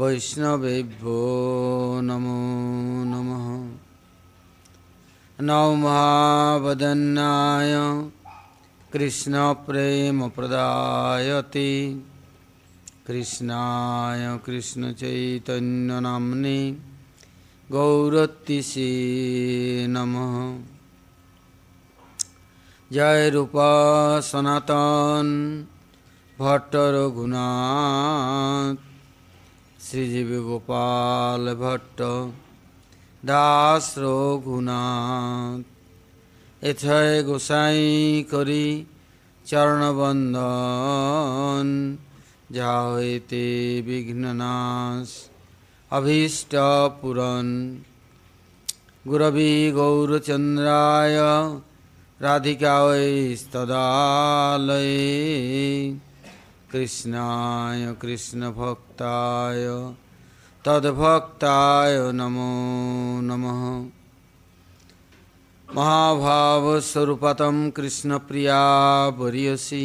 वैष्णवेभ्यो नमो नमः नवमहावदन्नाय कृष्णप्रेमप्रदायते कृष्णाय कृष्णचैतन्यनाम्नि गौरतिषे नमः जय रूपा सनातन ভট্ট রঘুনাথ শ্রীজীবী গোপাল ভট্ট দাস রঘুনাথ এথয় গোসাই করি চরণবন্দন যা হইতে বিঘ্ননাশ অভীষ্ট পুরন গুরবি গৌরচন্দ্রায রাধিকা ঐ স্তদালয়ে कृष्णाय कृष्णभक्ताय तद्भक्ताय नमो नमः महाभावस्वरूपतं कृष्णप्रिया वर्यसि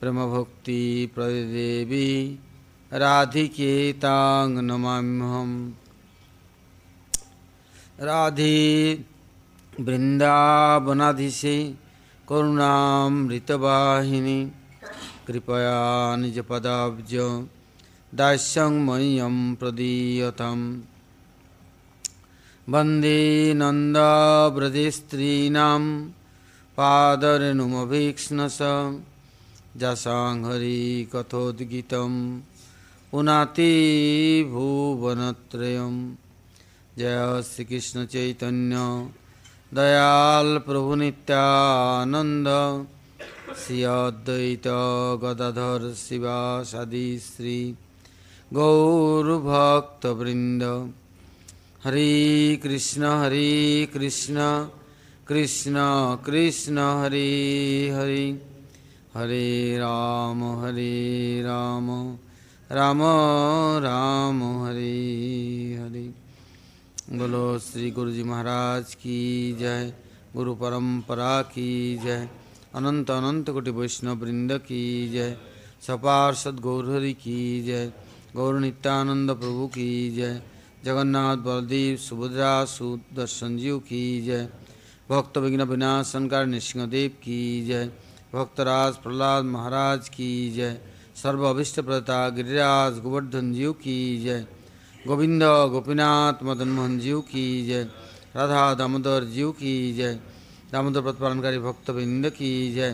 ब्रह्मभक्तिप्रदेवी राधिकेतां नमाम्यहं राधे वृन्दावनाधीशे करुणामृतवाहिनी कृपया निजपदाब्ज दास्यं मह्यं प्रदीयतां वन्दे नन्दाव्रजस्त्रीणां पादरेणुमभीक्ष्णस जासाङ्घरीकथोद्गीतं पुनाति भुवनत्रयं जय श्रीकृष्णचैतन्य दयाल् प्रभुनित्यानन्द श्री अद्वैत गदाधर शिवासादि श्री गौरभक्तवृंद हरे कृष्ण हरे कृष्ण कृष्ण कृष्ण हरे हरे हरे राम हरे राम राम राम हरे हरे बोलो श्री गुरुजी महाराज की जय गुरु परंपरा की जय अनंत अनंत कोटि वैष्णव वृंद की जय सपार्षद गौरहरि की जय गौर नित्यानंद प्रभु की जय जगन्नाथ बलदेव सुभद्रा सुदर्शन जीव की जय भक्त विघ्न विनाशनकार नृसिंहदेव की जय भक्तराज प्रहलाद महाराज की जय अभिष्ट प्रता गिरिराज गोवर्धन जीव की जय गोविंद गोपीनाथ मदन मोहन जीव की जय राधा दामोदर जीव की जय दामोदर पद पालनकारी भक्तबिंद की जय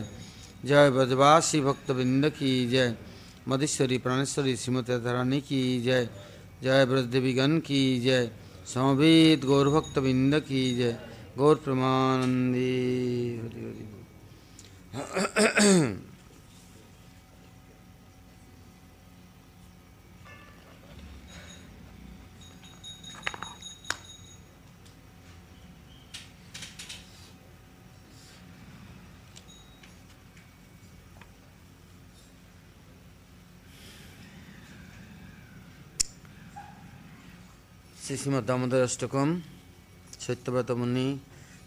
जय ब्रजवासी भक्तबिंद की जय मधेश्वरी प्राणेश्वरी श्रीमती धरानी की जय जय ब्रजदेवीगण की जय समवेद भक्तबिंद की जय गौर प्रमानंदी हरि हरि श्री श्रीमद दामोदर अष्टकम सत्यव्रत मुनि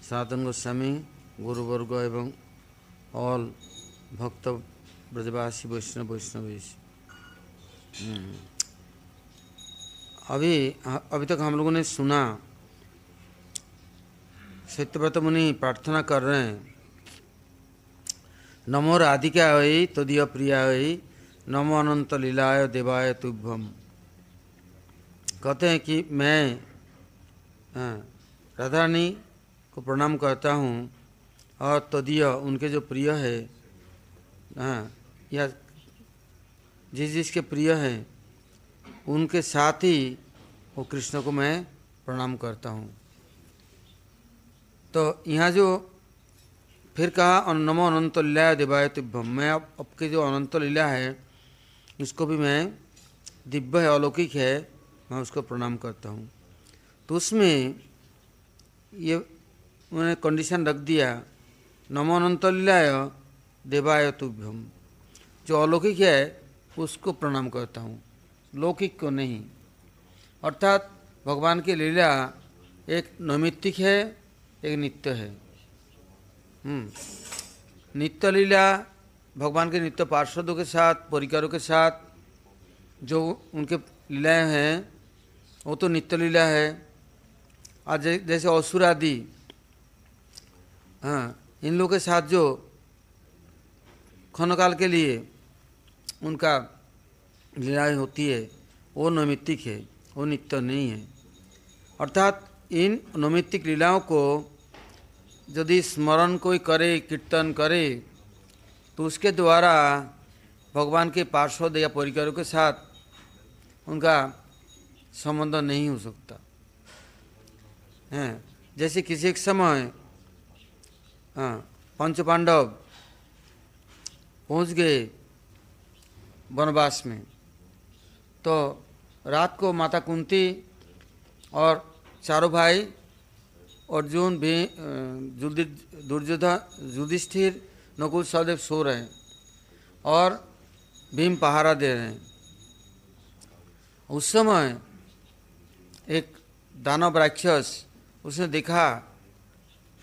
सनातन गोस्वामी गुरुवर्ग एवं ऑल भक्त ब्रजवासी वैष्णव वैष्णव हम्म। अभी अभी तक हम लोगों ने सुना सत्यव्रत मुनि प्रार्थना कर रहे हैं नमो राधिका वै तदीय प्रिया वै नमो अनंत लीलाय देवाय तुभ्यम कहते हैं कि मैं हाँ, राधा रानी को प्रणाम करता हूँ और तदीय उनके जो प्रिय है हाँ या जिस जिसके प्रिय है उनके साथ ही वो कृष्ण को मैं प्रणाम करता हूँ तो यहाँ जो फिर कहा नमो अनंत लीला दिव्य दिव्यम मैं अब अब की जो अनंत लीला है उसको भी मैं दिव्य है अलौकिक है मैं उसको प्रणाम करता हूँ तो उसमें ये उन्होंने कंडीशन रख दिया नमो अनंतल्याय देवाय तुभ्यम जो अलौकिक है उसको प्रणाम करता हूँ लौकिक को नहीं अर्थात भगवान की लीला एक नैमित्तिक है एक नित्य है हम्म। नित्य लीला भगवान के नित्य पार्षदों के साथ परिकारों के साथ जो उनके लीलाएँ हैं वो तो नित्य लीला है आज जैसे असुर आदि हाँ इन लोगों के साथ जो खनकाल के लिए उनका लीलाएँ होती है वो नैमित्तिक है वो नित्य नहीं है अर्थात इन नैमित्तिक लीलाओं को यदि स्मरण कोई करे कीर्तन करे तो उसके द्वारा भगवान के पार्श्वद या परिकरों के साथ उनका संबंध नहीं हो सकता है जैसे किसी एक समय हाँ, पंच पांडव पहुंच गए वनवास में तो रात को माता कुंती और चारों भाई अर्जुन भी दुर्योधन युधिष्ठिर नकुल सहदेव सो रहे हैं और भीम पहारा दे रहे हैं उस समय एक दानव राक्षस उसने देखा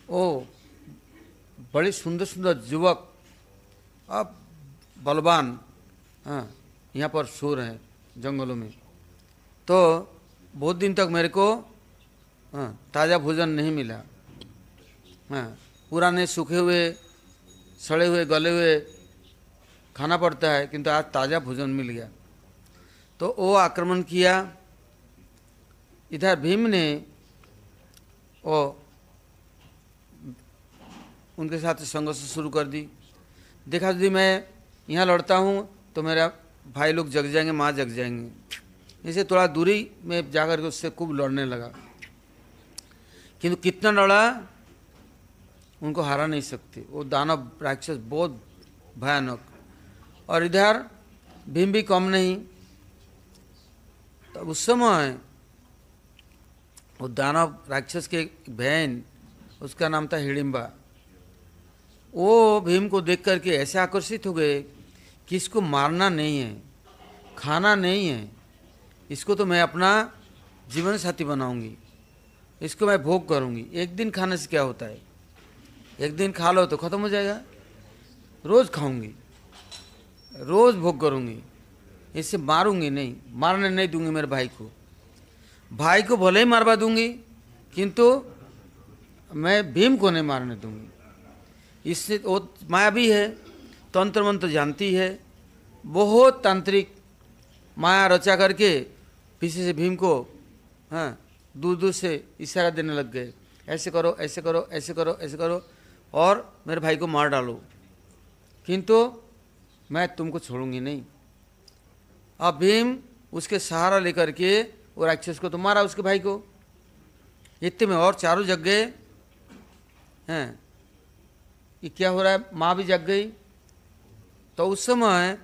ओ बड़े सुंदर सुंदर युवक अब बलवान हाँ, यहाँ पर सो रहे हैं जंगलों में तो बहुत दिन तक मेरे को आ, हाँ, ताज़ा भोजन नहीं मिला आ, हाँ, पुराने सूखे हुए सड़े हुए गले हुए खाना पड़ता है किंतु आज ताज़ा भोजन मिल गया तो वो आक्रमण किया इधर भीम ने वो उनके साथ संघर्ष शुरू कर दी देखा यदि मैं यहाँ लड़ता हूँ तो मेरा भाई लोग जग जाएंगे माँ जग जाएंगे इसे थोड़ा दूरी में जाकर के उससे खूब लड़ने लगा किंतु कितना लड़ा उनको हरा नहीं सकते वो दानव राक्षस बहुत भयानक और इधर भीम भी कम नहीं तब उस समय वो दानव राक्षस के बहन उसका नाम था हिडिम्बा वो भीम को देख करके ऐसे आकर्षित हो गए कि इसको मारना नहीं है खाना नहीं है इसको तो मैं अपना जीवन साथी बनाऊंगी इसको मैं भोग करूंगी एक दिन खाने से क्या होता है एक दिन खा लो तो ख़त्म हो जाएगा रोज़ खाऊंगी रोज़ भोग करूंगी इससे मारूंगी नहीं मारने नहीं दूंगी मेरे भाई को भाई को भले ही मारवा दूंगी किंतु मैं भीम को नहीं मारने दूंगी इससे वो माया भी है तंत्र मंत्र जानती है बहुत तांत्रिक माया रचा करके पीछे से भीम को हाँ दूर दूर से इशारा देने लग गए ऐसे करो ऐसे करो ऐसे करो ऐसे करो और मेरे भाई को मार डालो किंतु मैं तुमको छोड़ूंगी नहीं अब भीम उसके सहारा लेकर के वो राक्षस को तो मारा उसके भाई को इतने में और चारों जग गए हैं कि क्या हो रहा है माँ भी जग गई तो उस समय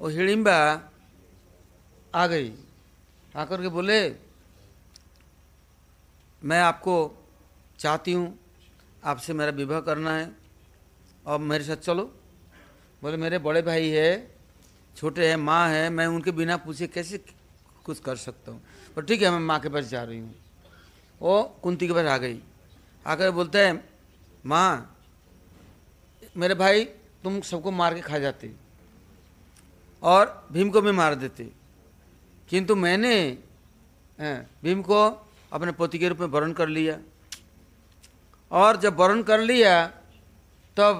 वो हिडिम्बा आ गई आकर के बोले मैं आपको चाहती हूँ आपसे मेरा विवाह करना है अब मेरे साथ चलो बोले मेरे बड़े भाई है छोटे हैं माँ है मैं उनके बिना पूछे कैसे कुछ कर सकता हूँ पर ठीक है मैं माँ के पास जा रही हूँ वो कुंती के पास आ गई आकर बोलते हैं माँ मेरे भाई तुम सबको मार के खा जाते और भीम को भी मार देते किंतु मैंने भीम को अपने पोते के रूप में वर्ण कर लिया और जब वर्ण कर लिया तब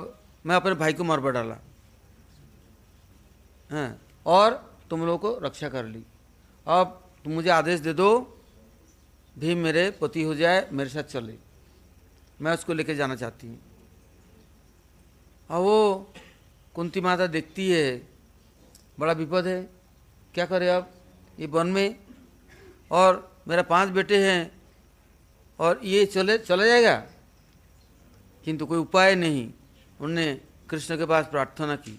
मैं अपने भाई को मरवा डाला हैं और तुम लोगों को रक्षा कर ली अब तुम मुझे आदेश दे दो भीम मेरे पति हो जाए मेरे साथ चले मैं उसको लेके जाना चाहती हूँ और वो कुंती माता देखती है बड़ा विपद है क्या करें अब ये वन में और मेरा पांच बेटे हैं और ये चले चला जाएगा किंतु कोई उपाय नहीं उनने कृष्ण के पास प्रार्थना की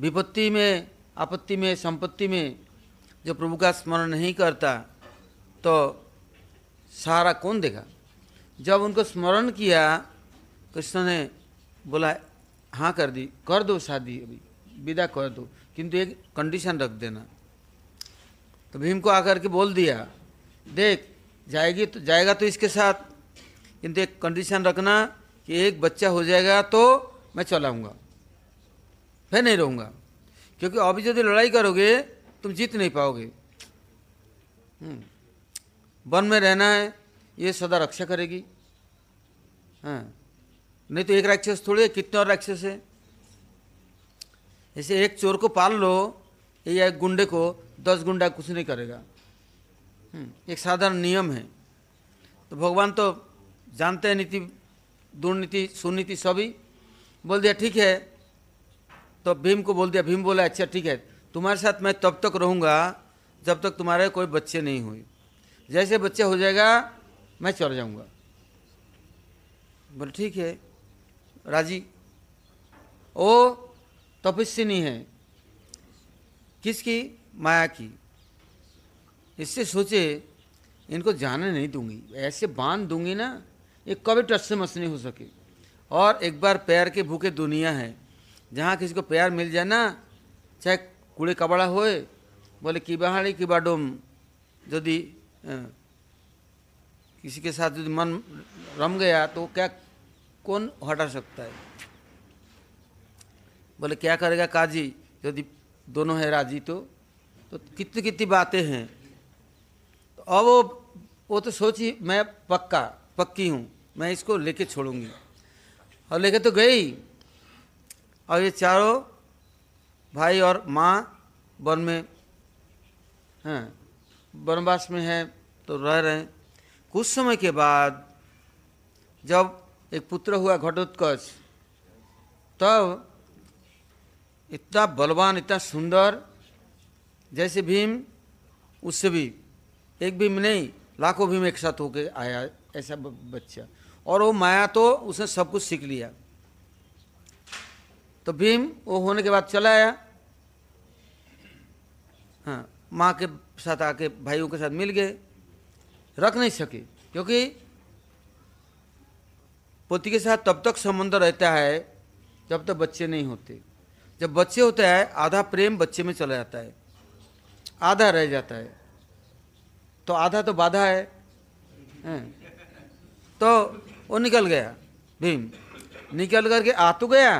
विपत्ति में आपत्ति में संपत्ति में जो प्रभु का स्मरण नहीं करता तो सारा कौन देगा जब उनको स्मरण किया कृष्ण ने बोला हाँ कर दी कर दो शादी अभी विदा कर दो किंतु एक कंडीशन रख देना तो भीम को आकर के बोल दिया देख जाएगी तो जाएगा तो इसके साथ किंतु एक कंडीशन रखना कि एक बच्चा हो जाएगा तो मैं चलाऊँगा फिर नहीं रहूँगा क्योंकि अभी यदि लड़ाई करोगे तुम जीत नहीं पाओगे हम्म। वन में रहना है ये सदा रक्षा करेगी हाँ नहीं तो एक राक्षस थोड़ी है कितने और राक्षस है ऐसे एक चोर को पाल लो या एक गुंडे को दस गुंडा कुछ नहीं करेगा हम्म। एक साधारण नियम है तो भगवान तो जानते हैं नीति दुर्नीति सुनीति सभी बोल दिया ठीक है तो भीम को बोल दिया भीम बोला अच्छा ठीक है तुम्हारे साथ मैं तब तक रहूँगा जब तक तुम्हारे कोई बच्चे नहीं हुए जैसे बच्चे हो जाएगा मैं चल जाऊँगा बोले ठीक है राजी ओ तपस्विनी है किसकी माया की इससे सोचे इनको जाने नहीं दूंगी ऐसे बांध दूंगी ना ये कभी टच से मस नहीं हो सके और एक बार पैर के भूखे दुनिया है जहाँ किसी को प्यार मिल जाए ना चाहे कूड़े कबाड़ा हुए बोले कि बहाड़ी कि बाडोम यदि किसी के साथ यदि मन रम गया तो क्या कौन हटा सकता है बोले क्या करेगा काजी यदि दोनों है राजी तो तो कितनी कितनी बातें हैं तो अब वो वो तो सोची मैं पक्का पक्की हूँ मैं इसको लेके छोड़ूंगी और लेके तो गई और ये चारों भाई और माँ वन में हैं हाँ, वनवास में है तो रह रहे हैं कुछ समय के बाद जब एक पुत्र हुआ घटोत्कच तब इतना बलवान इतना सुंदर जैसे भीम उससे भी एक भीम नहीं लाखों भीम एक साथ होके आया ऐसा बच्चा और वो माया तो उसने सब कुछ सीख लिया तो भीम वो होने के बाद चला आया हाँ माँ के साथ आके भाइयों के साथ मिल गए रख नहीं सके क्योंकि पोती के साथ तब तक संबंध रहता है जब तक बच्चे नहीं होते जब बच्चे होते हैं आधा प्रेम बच्चे में चला जाता है आधा रह जाता है तो आधा तो बाधा है, तो वो निकल गया भीम निकल करके आ तो गया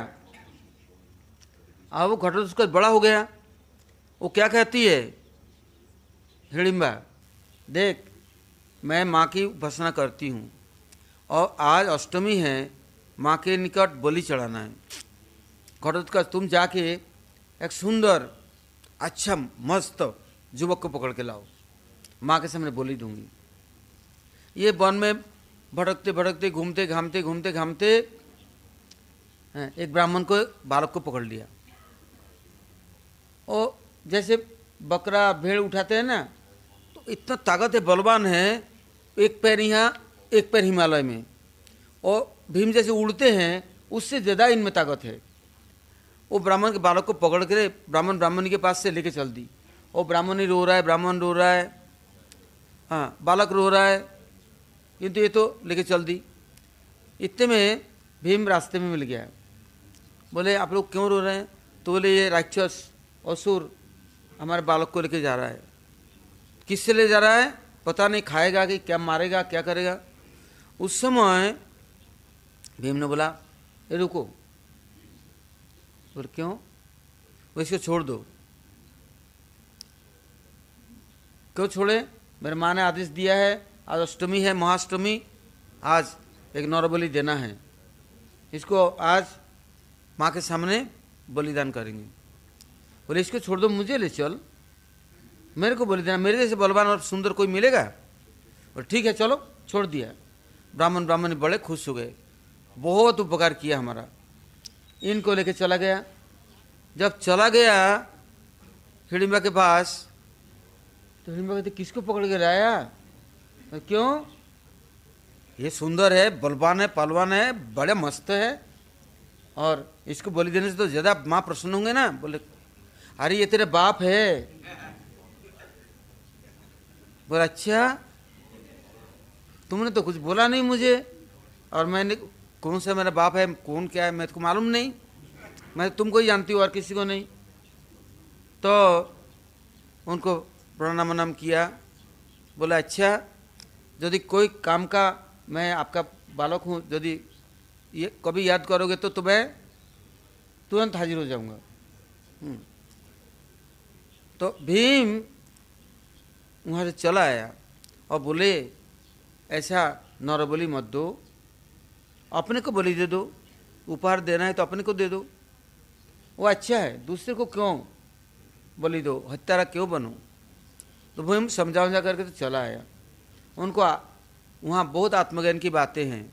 अब वो घटोत्कच बड़ा हो गया वो क्या कहती है हिडिम्बा देख मैं माँ की उपासना करती हूँ और आज अष्टमी है माँ के निकट बलि चढ़ाना है घटोत का तुम जाके एक सुंदर अच्छा मस्त युवक को पकड़ के लाओ माँ के सामने बोली दूंगी ये वन में भटकते भटकते घूमते घामते घूमते घामते हाँ, एक ब्राह्मण को बालक को पकड़ लिया और जैसे बकरा भेड़ उठाते हैं ना तो इतना ताकत है बलवान है एक पैर यहाँ एक पैर हिमालय में और भीम जैसे उड़ते हैं उससे ज़्यादा इनमें ताकत है वो ब्राह्मण के बालक को पकड़ कर ब्राह्मण ब्राह्मण के पास से लेके चल दी और ब्राह्मण ही रो रहा है ब्राह्मण रो रहा है हाँ बालक रो रहा है किंतु ये तो लेके चल दी इतने में भीम रास्ते में मिल गया बोले आप लोग क्यों रो रहे हैं तो बोले ये राक्षस असुर हमारे बालक को लेके जा रहा है किससे ले जा रहा है पता नहीं खाएगा कि क्या मारेगा क्या करेगा उस समय भीम ने बोला ये रुको और क्यों वो इसको छोड़ दो क्यों छोड़े मेरे माँ ने आदेश दिया है आज अष्टमी है महाअष्टमी आज एक नौर देना है इसको आज माँ के सामने बलिदान करेंगे बोले इसको छोड़ दो मुझे ले चल मेरे को बोले देना मेरे जैसे बलवान और सुंदर कोई मिलेगा और ठीक है चलो छोड़ दिया ब्राह्मण ब्राह्मण बड़े खुश हो गए बहुत उपकार किया हमारा इनको लेके चला गया जब चला गया हिडिम्बा के पास तो हिडिम्बा कहते किसको पकड़ के लाया तो क्यों ये सुंदर है बलवान है पलवान है बड़े मस्त है और इसको बलि देने से तो ज़्यादा माँ प्रसन्न होंगे ना बोले अरे ये तेरे बाप है बोला अच्छा तुमने तो कुछ बोला नहीं मुझे और मैंने कौन सा मेरा बाप है कौन क्या है मैं तुमको मालूम नहीं मैं तो तुमको ही जानती हूँ और किसी को नहीं तो उनको प्रणाम वनाम किया बोला अच्छा यदि कोई काम का मैं आपका बालक हूँ यदि ये कभी याद करोगे तो तुम्हें तो तुरंत हाजिर हो जाऊँगा हम्म। तो भीम वहाँ से चला आया और बोले ऐसा नरबली मत दो अपने को बलि दे दो उपहार देना है तो अपने को दे दो वो अच्छा है दूसरे को क्यों बलि दो हत्यारा क्यों बनो तो भीम समझा उमझा करके तो चला आया उनको वहाँ बहुत आत्मज्ञान की बातें हैं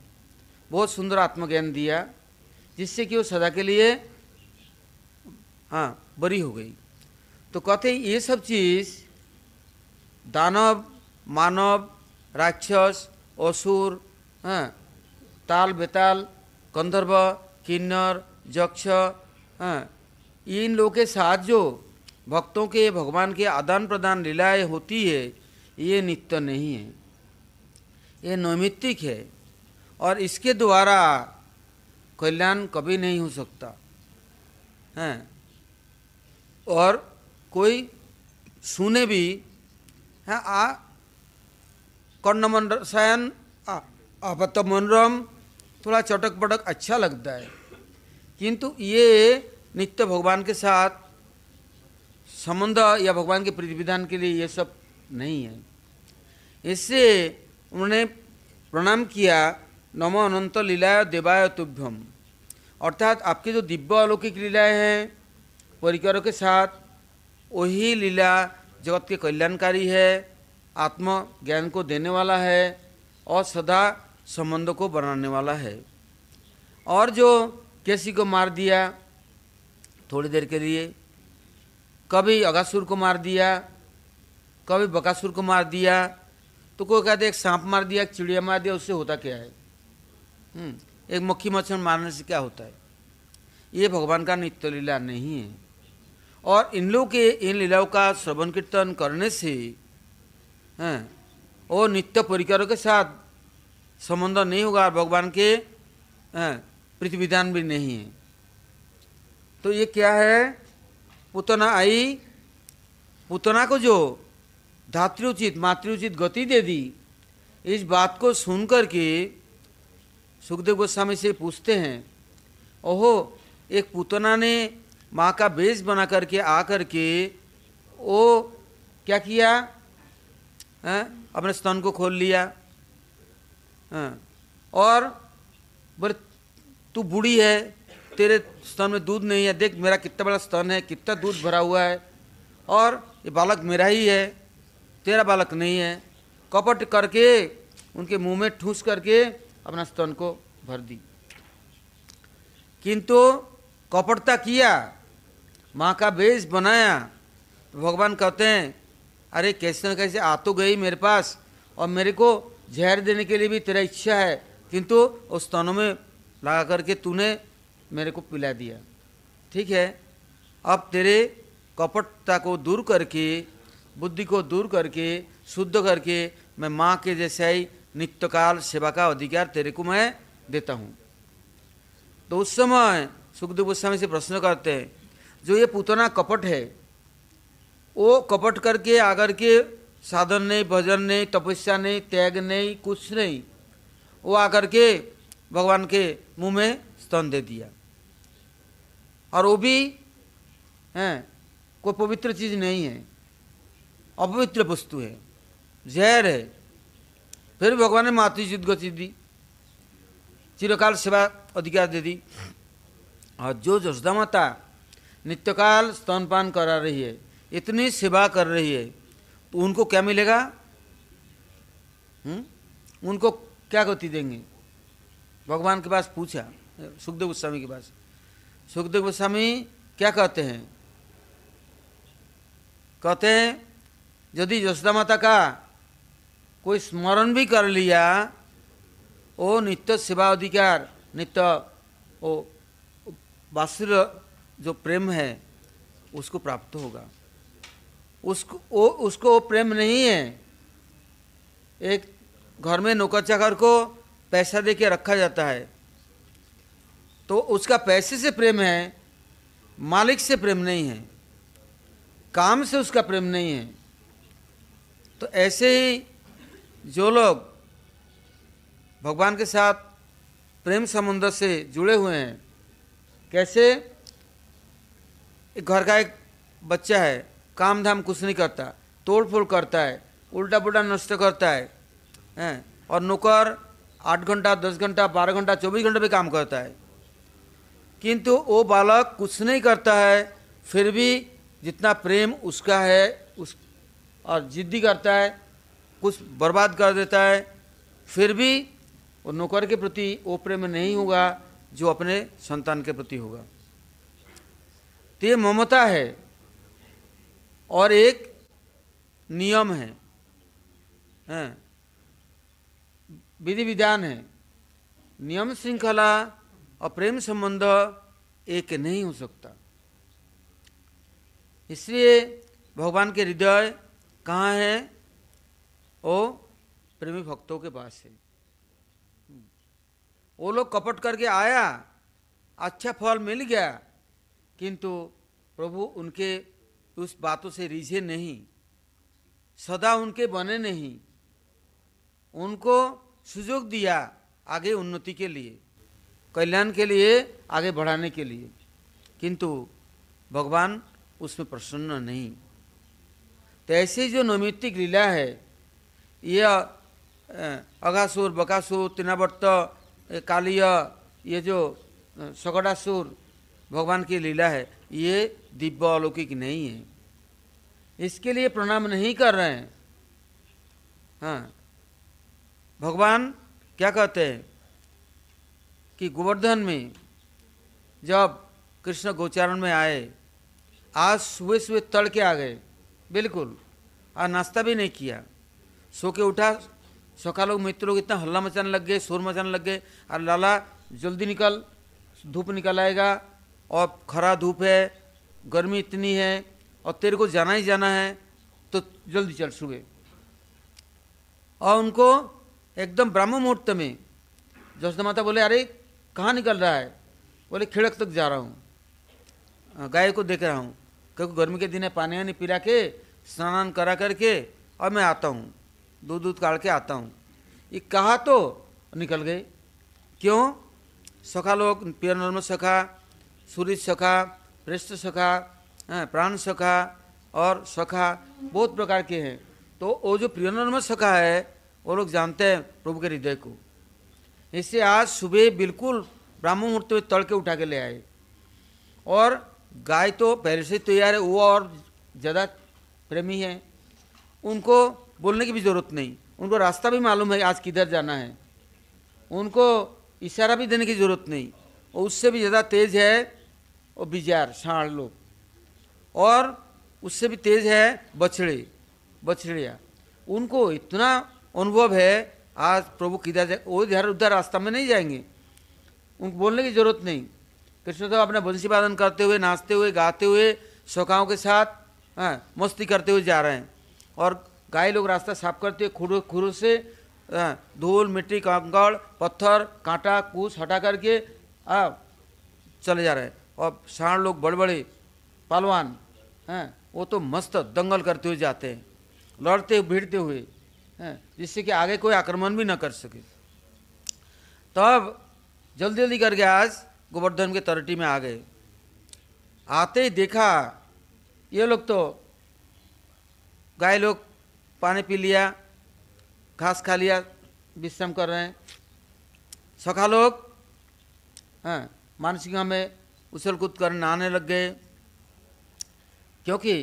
बहुत सुंदर आत्मज्ञान दिया जिससे कि वो सदा के लिए हाँ बरी हो गई तो कहते हैं ये सब चीज़ दानव मानव राक्षस असुर हाँ, ताल बेताल कंधर्व किन्नर यक्ष हाँ, इन लोगों के साथ जो भक्तों के भगवान के आदान प्रदान लीलाएँ होती है ये नित्य नहीं है ये नैमित्तिक है और इसके द्वारा कल्याण कभी नहीं हो सकता हैं हाँ, और कोई सुने भी है हाँ, आ कर्ण शयन आपत्त मनोरम थोड़ा चटक पटक अच्छा लगता है किंतु ये नित्य भगवान के साथ संबंध या भगवान के प्रतिविधान के लिए ये सब नहीं है इससे उन्होंने प्रणाम किया नमो अनंत लीलाय देवाय तुभ्यम अर्थात आपके जो दिव्य अलौकिक लीलाएँ हैं परिकरों के साथ वही लीला जगत के कल्याणकारी है आत्म ज्ञान को देने वाला है और सदा संबंध को बनाने वाला है और जो केसी को मार दिया थोड़ी देर के लिए कभी अगासुर को मार दिया कभी बकासुर को मार दिया तो कोई कहते एक सांप मार दिया एक चिड़िया मार दिया उससे होता क्या है हम्म, एक मक्खी मच्छर मारने से क्या होता है ये भगवान का नित्य लीला नहीं है और इन लोग के इन लीलाओं का श्रवण कीर्तन करने से हैं और नित्य परिकरों के साथ संबंध नहीं होगा और भगवान के पृथ्वीधान भी नहीं है तो ये क्या है पुतना आई पुतना को जो धातृचित मातृचित गति दे दी इस बात को सुन कर के सुखदेव गोस्वामी से पूछते हैं ओहो एक पुतना ने माँ का बेस बना करके आ करके वो क्या किया है? हाँ, अपने स्तन को खोल लिया है? हाँ, और बोले तू बूढ़ी है तेरे स्तन में दूध नहीं है देख मेरा कितना बड़ा स्तन है कितना दूध भरा हुआ है और ये बालक मेरा ही है तेरा बालक नहीं है कपट करके उनके मुंह में ठूस करके अपना स्तन को भर दी किंतु कपटता किया माँ का बेस बनाया तो भगवान कहते हैं अरे कैसे न कैसे आ तो गई मेरे पास और मेरे को जहर देने के लिए भी तेरा इच्छा है किंतु उस स्तनों में लगा करके तूने मेरे को पिला दिया ठीक है अब तेरे कपटता को दूर करके बुद्धि को दूर करके शुद्ध करके मैं माँ के जैसे ही नित्यकाल सेवा का अधिकार तेरे को मैं देता हूँ तो उस समय सुखदेव गोस्वामी से प्रश्न करते हैं जो ये पुतना कपट है वो कपट करके आकर के साधन नहीं भजन नहीं तपस्या नहीं त्याग नहीं कुछ नहीं वो आकर के भगवान के मुंह में स्तन दे दिया और वो भी हैं कोई पवित्र चीज़ नहीं है अपवित्र वस्तु है जहर है फिर भगवान ने मातृ युद्ध गति दी चिरकाल सेवा अधिकार दे दी और जो जसदा माता नित्यकाल स्तनपान करा रही है इतनी सेवा कर रही है तो उनको क्या मिलेगा हुँ? हम्म? उनको क्या गति देंगे भगवान के पास पूछा सुखदेव गोस्वामी के पास सुखदेव गोस्वामी क्या कहते हैं कहते हैं यदि यशोदा माता का कोई स्मरण भी कर लिया वो नित्य सेवा अधिकार नित्य वो वास्तु जो प्रेम है उसको प्राप्त होगा उसको ओ, उसको वो प्रेम नहीं है एक घर में नौकर चाकर को पैसा दे के रखा जाता है तो उसका पैसे से प्रेम है मालिक से प्रेम नहीं है काम से उसका प्रेम नहीं है तो ऐसे ही जो लोग भगवान के साथ प्रेम समुद्र से जुड़े हुए हैं कैसे एक घर का एक बच्चा है काम धाम कुछ नहीं करता तोड़ फोड़ करता है उल्टा पुल्टा नष्ट करता है हैं और नौकर आठ घंटा दस घंटा बारह घंटा चौबीस घंटे भी काम करता है किंतु वो बालक कुछ नहीं करता है फिर भी जितना प्रेम उसका है उस और जिद्दी करता है कुछ बर्बाद कर देता है फिर भी वो नौकर के प्रति वो प्रेम नहीं होगा जो अपने संतान के प्रति होगा तो ये ममता है और एक नियम है विधि विधान है नियम श्रृंखला और प्रेम संबंध एक नहीं हो सकता इसलिए भगवान के हृदय कहाँ है वो प्रेमी भक्तों के पास है वो लोग कपट करके आया अच्छा फल मिल गया किंतु प्रभु उनके उस बातों से रिझे नहीं सदा उनके बने नहीं उनको सुजोग दिया आगे उन्नति के लिए कल्याण के लिए आगे बढ़ाने के लिए किंतु भगवान उसमें प्रसन्न नहीं तो ऐसी जो नैमित्तिक लीला है यह अगासुर बकासुर तिनावर्त कालिया ये जो सगड़ासुर भगवान की लीला है ये दिव्य अलौकिक नहीं है इसके लिए प्रणाम नहीं कर रहे हैं हाँ भगवान क्या कहते हैं कि गोवर्धन में जब कृष्ण गोचारण में आए आज सुबह सुबह तड़के आ गए बिल्कुल और नाश्ता भी नहीं किया सो के उठा सका लोग मित्र लोग इतना हल्ला मचाने लग गए शोर मचाने लग गए और लाला जल्दी निकल धूप निकल आएगा और खरा धूप है गर्मी इतनी है और तेरे को जाना ही जाना है तो जल्दी चल सुबह और उनको एकदम ब्राह्म मुहूर्त में जोशना माता बोले अरे कहाँ निकल रहा है बोले खिड़क तक जा रहा हूँ गाय को देख रहा हूँ क्योंकि गर्मी के दिन है पानी वानी पिला के स्नान करा करके और मैं आता हूँ दूध दूध काढ़ के आता हूँ ये कहा तो निकल गए क्यों सखा लोग पियर नॉर्मल सखा सूर्य सखा पृष्ठ सखा हाँ, प्राण सखा और सखा बहुत प्रकार के हैं तो वो जो प्रियनर्म सखा है वो लोग जानते हैं प्रभु के हृदय को इससे आज सुबह बिल्कुल ब्राह्मण मुहूर्त में तड़के उठा के ले आए और गाय तो पहले से तैयार है वो और ज़्यादा प्रेमी है उनको बोलने की भी ज़रूरत नहीं उनको रास्ता भी मालूम है आज किधर जाना है उनको इशारा भी देने की ज़रूरत नहीं और उससे भी ज़्यादा तेज़ है और बिजार साढ़ लोग और उससे भी तेज है बछड़े बछड़िया उनको इतना अनुभव है आज प्रभु किधर जाए वो इधर उधर रास्ता में नहीं जाएंगे उनको बोलने की जरूरत नहीं कृष्ण तो अपना बंसी वादन करते हुए नाचते हुए गाते हुए शौकाओं के साथ हाँ, मस्ती करते हुए जा रहे हैं और गाय लोग रास्ता साफ करते हुए खुरो खुरो से हाँ, धूल मिट्टी कंकड़ पत्थर कांटा कूस हटा करके आ, हाँ, चले जा रहे हैं और शाण लोग बड़े बड़े पहलवान हैं वो तो मस्त दंगल करते हुए जाते हैं लड़ते भिड़ते हुए हैं जिससे कि आगे कोई आक्रमण भी ना कर सके तब जल्दी जल्दी करके आज गोवर्धन के तरटी में आ गए आते ही देखा ये लोग तो गाय लोग पानी पी लिया घास खा लिया विश्राम कर रहे हैं सखा लोग हैं मानसिंगा में उछल कूद कर नहाने लग गए क्योंकि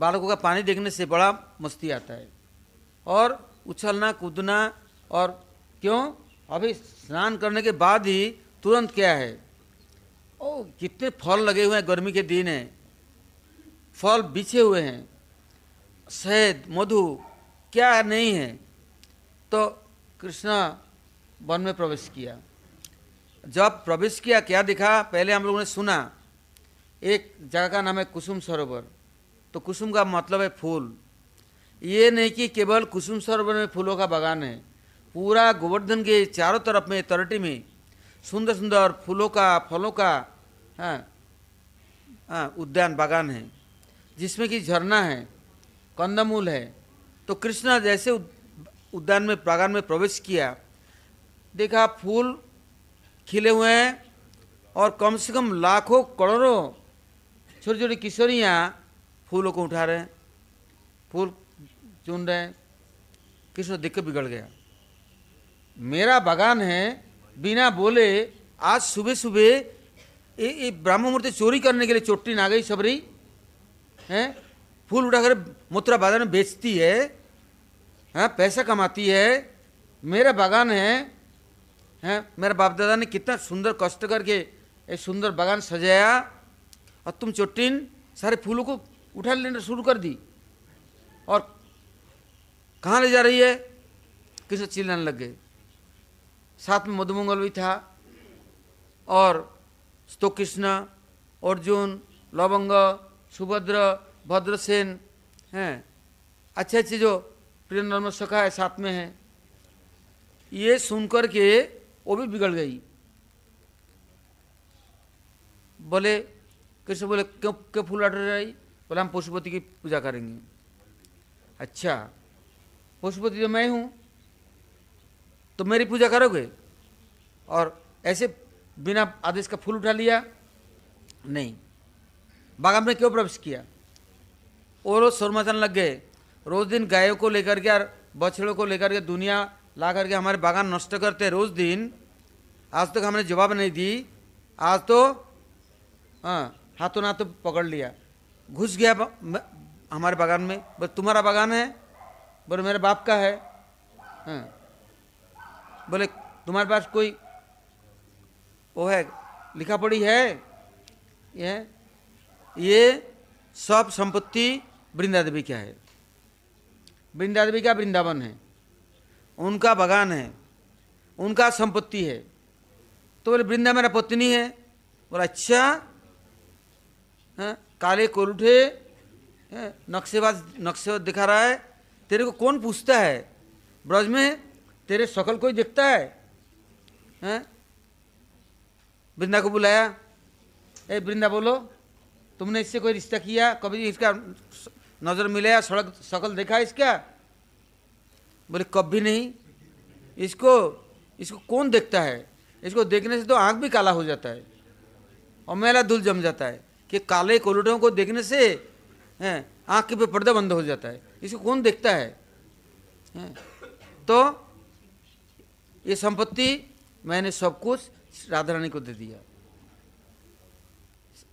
बालकों का पानी देखने से बड़ा मस्ती आता है और उछलना कूदना और क्यों अभी स्नान करने के बाद ही तुरंत क्या है ओ कितने फल लगे हुए हैं गर्मी के दिन हैं फल बिछे हुए हैं शहद मधु क्या नहीं है तो कृष्णा वन में प्रवेश किया जब प्रवेश किया क्या दिखा पहले हम लोगों ने सुना एक जगह का नाम है कुसुम सरोवर तो कुसुम का मतलब है फूल ये नहीं कि केवल कुसुम सरोवर में फूलों का बागान है पूरा गोवर्धन के चारों तरफ में तरटी में सुंदर सुंदर फूलों का फलों का हाँ, हाँ, उद्यान बागान है जिसमें कि झरना है कंदमूल है तो कृष्णा जैसे उद्यान में बागान में प्रवेश किया देखा फूल खिले हुए हैं और कम से कम लाखों करोड़ों छोटी छोटी किशोरियाँ फूलों को उठा रहे हैं फूल चुन रहे हैं किस दिक्कत बिगड़ गया मेरा बागान है बिना बोले आज सुबह सुबह ये ब्रह्म मूर्ति चोरी करने के लिए चोटी ना गई सबरी है फूल उठाकर मुथुरा बाजार में बेचती है हाँ पैसा कमाती है मेरा बागान है हैं मेरे बाप दादा ने कितना सुंदर कष्ट करके एक सुंदर बागान सजाया और तुम चोटिन सारे फूलों को उठा लेना शुरू कर दी और कहाँ ले जा रही है किसे चिल्लाने लग गए साथ में मधुमंगल भी था और तो कृष्ण अर्जुन लवंग सुभद्र भद्रसेन हैं अच्छे अच्छे जो प्रिय नर्म सखा है साथ में है ये सुनकर के वो भी बिगड़ गई बोले कृष्ण बोले क्यों क्यों फूल अट आई बोले हम पशुपति की पूजा करेंगे अच्छा पशुपति तो मैं हूँ तो मेरी पूजा करोगे और ऐसे बिना आदेश का फूल उठा लिया नहीं बागाम ने क्यों प्रवेश किया वो रोज शोर लग गए रोज दिन गायों को लेकर के और बछड़ों को लेकर के दुनिया ला करके हमारे बागान नष्ट करते रोज़ दिन आज तक हमने जवाब नहीं दी आज तो हाँ हाथों नाथों पकड़ लिया घुस गया बा, हमारे बागान में बोल तुम्हारा बागान है बोले मेरे बाप का है हाँ बोले तुम्हारे पास कोई वो है लिखा पड़ी है ये ये सब संपत्ति वृंदा देवी का है वृंदा देवी का वृंदावन है उनका बगान है उनका संपत्ति है तो बोले वृंदा मेरा पत्नी है बोला अच्छा है? हाँ, काले कोरुठे हाँ, नक्शेबाज नक्शे दिखा रहा है तेरे को कौन पूछता है ब्रज में तेरे शकल कोई देखता है हाँ? वृंदा को बुलाया ए वृंदा बोलो तुमने इससे कोई रिश्ता किया कभी इसका नज़र मिलाया सड़क शकल देखा इसका बोले कभी नहीं इसको इसको कौन देखता है इसको देखने से तो आँख भी काला हो जाता है और मेला धूल जम जाता है कि काले कोलटों को देखने से आँख के पे पर्दा बंद हो जाता है इसको कौन देखता है, है? तो ये संपत्ति मैंने सब कुछ राधा रानी को दे दिया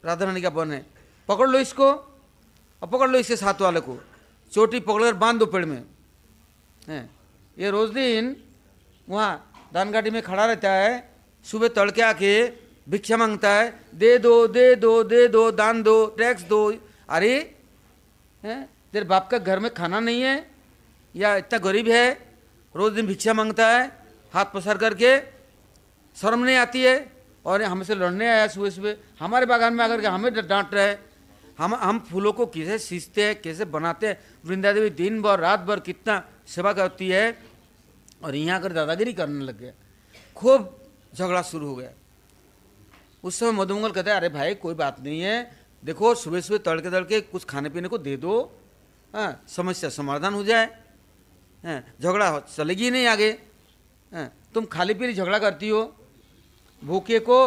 राधा रानी का वन है पकड़ लो इसको और पकड़ लो इसके साथ वाले को चोटी पकड़कर बांध दो पेड़ में ये रोज़ दिन वहाँ धानघाटी में खड़ा रहता है सुबह तड़के आके भिक्षा मांगता है दे दो दे दो दे दो दान दो टैक्स दो अरे हैं तेरे बाप का घर में खाना नहीं है या इतना गरीब है रोज़ दिन भिक्षा मांगता है हाथ पसार करके शर्म नहीं आती है और हमसे लड़ने आया सुबह सुबह हमारे बागान में आकर के हमें डांट रहे हम हम फूलों को कैसे सींचते हैं कैसे बनाते हैं वृंदा देवी दिन भर रात भर कितना सेवा करती है और यहाँ आकर दादागिरी करने लग गया खूब झगड़ा शुरू हो गया उस समय मधुमंगल कहते हैं अरे भाई कोई बात नहीं है देखो सुबह सुबह तड़के तड़के कुछ खाने पीने को दे दो हाँ समस्या समाधान हो जाए हैं हाँ, झगड़ा चलेगी नहीं आगे हैं हाँ, तुम खाली पीली झगड़ा करती हो भूखे को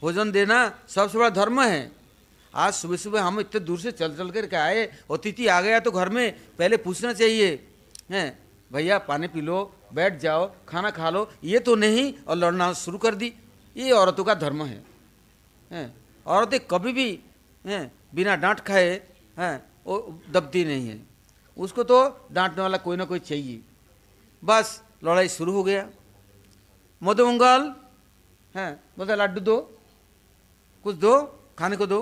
भोजन देना सबसे बड़ा धर्म है आज सुबह सुबह हम इतने दूर से चल चल करके आए अतिथि आ गया तो घर में पहले पूछना चाहिए हैं भैया पानी पी लो बैठ जाओ खाना खा लो ये तो नहीं और लड़ना शुरू कर दी ये औरतों का धर्म है हैं औरतें कभी भी हैं बिना डांट खाए हैं वो दबती नहीं है उसको तो डांटने वाला कोई ना कोई चाहिए बस लड़ाई शुरू हो गया मधुमंगल हैं बोलते लड्डू दो कुछ दो खाने को दो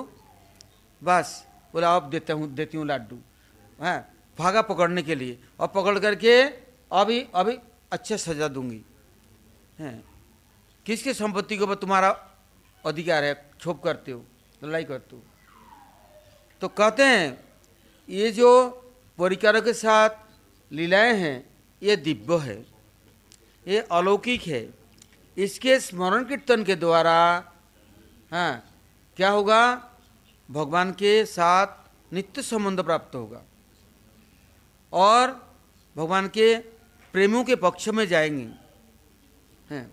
बस बोला आप देता हूँ देती हूँ लड्डू हैं भागा पकड़ने के लिए और पकड़ करके अभी अभी अच्छे सजा दूंगी हैं किसके संपत्ति के ऊपर तुम्हारा अधिकार है छोप करते हो लड़ाई करते हो तो कहते हैं ये जो परिकारों के साथ लीलाएं हैं ये दिव्य है ये अलौकिक है इसके स्मरण कीर्तन के द्वारा हाँ क्या होगा भगवान के साथ नित्य संबंध प्राप्त होगा और भगवान के प्रेमियों के पक्ष में जाएंगे हैं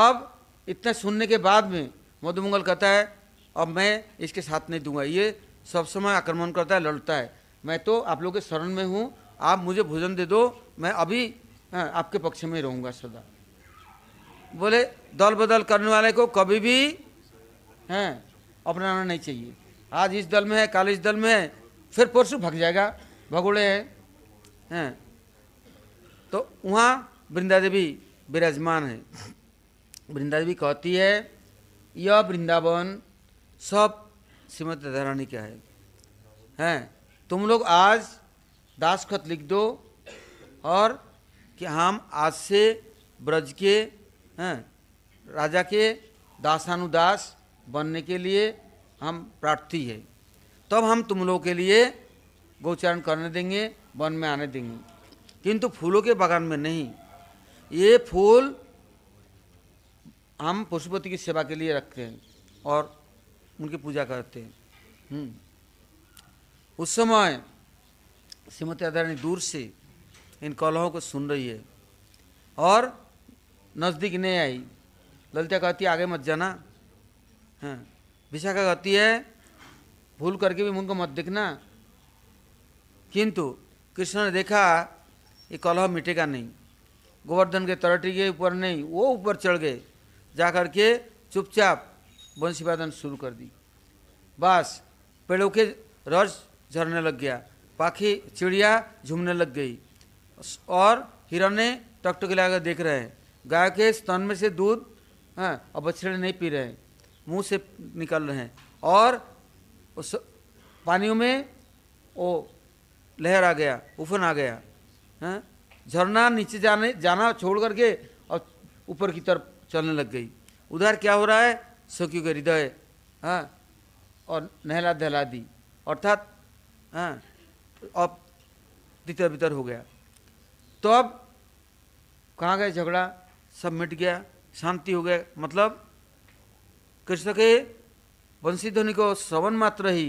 अब इतना सुनने के बाद में मधुमंगल कहता है अब मैं इसके साथ नहीं दूंगा ये सब समय आक्रमण करता है लड़ता है मैं तो आप लोग के शरण में हूँ आप मुझे भोजन दे दो मैं अभी आपके पक्ष में रहूँगा सदा बोले दल बदल करने वाले को कभी भी हैं अपनाना नहीं चाहिए आज इस दल में है कल इस दल में है फिर परसों भग जाएगा भगोड़े हैं हैं तो वहाँ वृंदा देवी विराजमान है वृंदा देवी कहती है यह वृंदावन सब श्रीमती रानी का है हैं तुम लोग आज दास खत लिख दो और कि हम आज से ब्रज के हैं राजा के दासानुदास बनने के लिए हम प्रार्थी हैं तब हम तुम लोगों के लिए गोचारण करने देंगे वन में आने देंगे किंतु फूलों के बागान में नहीं ये फूल हम पशुपति की सेवा के लिए रखते हैं और उनकी पूजा करते हैं हम्म। उस समय श्रीमती राधारानी दूर से इन कलहों को सुन रही है और नज़दीक नहीं आई ललिता कहती आगे मत जाना हाँ विशाखा कहती है भूल करके भी उनको मत दिखना किंतु कृष्ण ने देखा ये कलह मिटेगा नहीं गोवर्धन के तरटी के ऊपर नहीं वो ऊपर चढ़ गए जा कर के चुपचाप बंशीवादन शुरू कर दी बस पेड़ों के रस झरने लग गया पाखी चिड़िया झूमने लग गई और हिरने टकटक लगाकर देख रहे हैं गाय के स्तन में से दूध हाँ और बछड़े नहीं पी रहे हैं मुँह से निकल रहे हैं और उस पानियों में वो लहर आ गया उफन आ गया हैं हाँ? झरना नीचे जाने जाना छोड़ करके और ऊपर की तरफ चलने लग गई उधर क्या हो रहा है सखियों के हृदय हाँ और नहला दहला दी अर्थात हाँ अब तितर बितर हो गया तो अब कहाँ गए झगड़ा सब मिट गया शांति हो गया मतलब कृष्ण के वंशी ध्वनि को श्रवण मात्र ही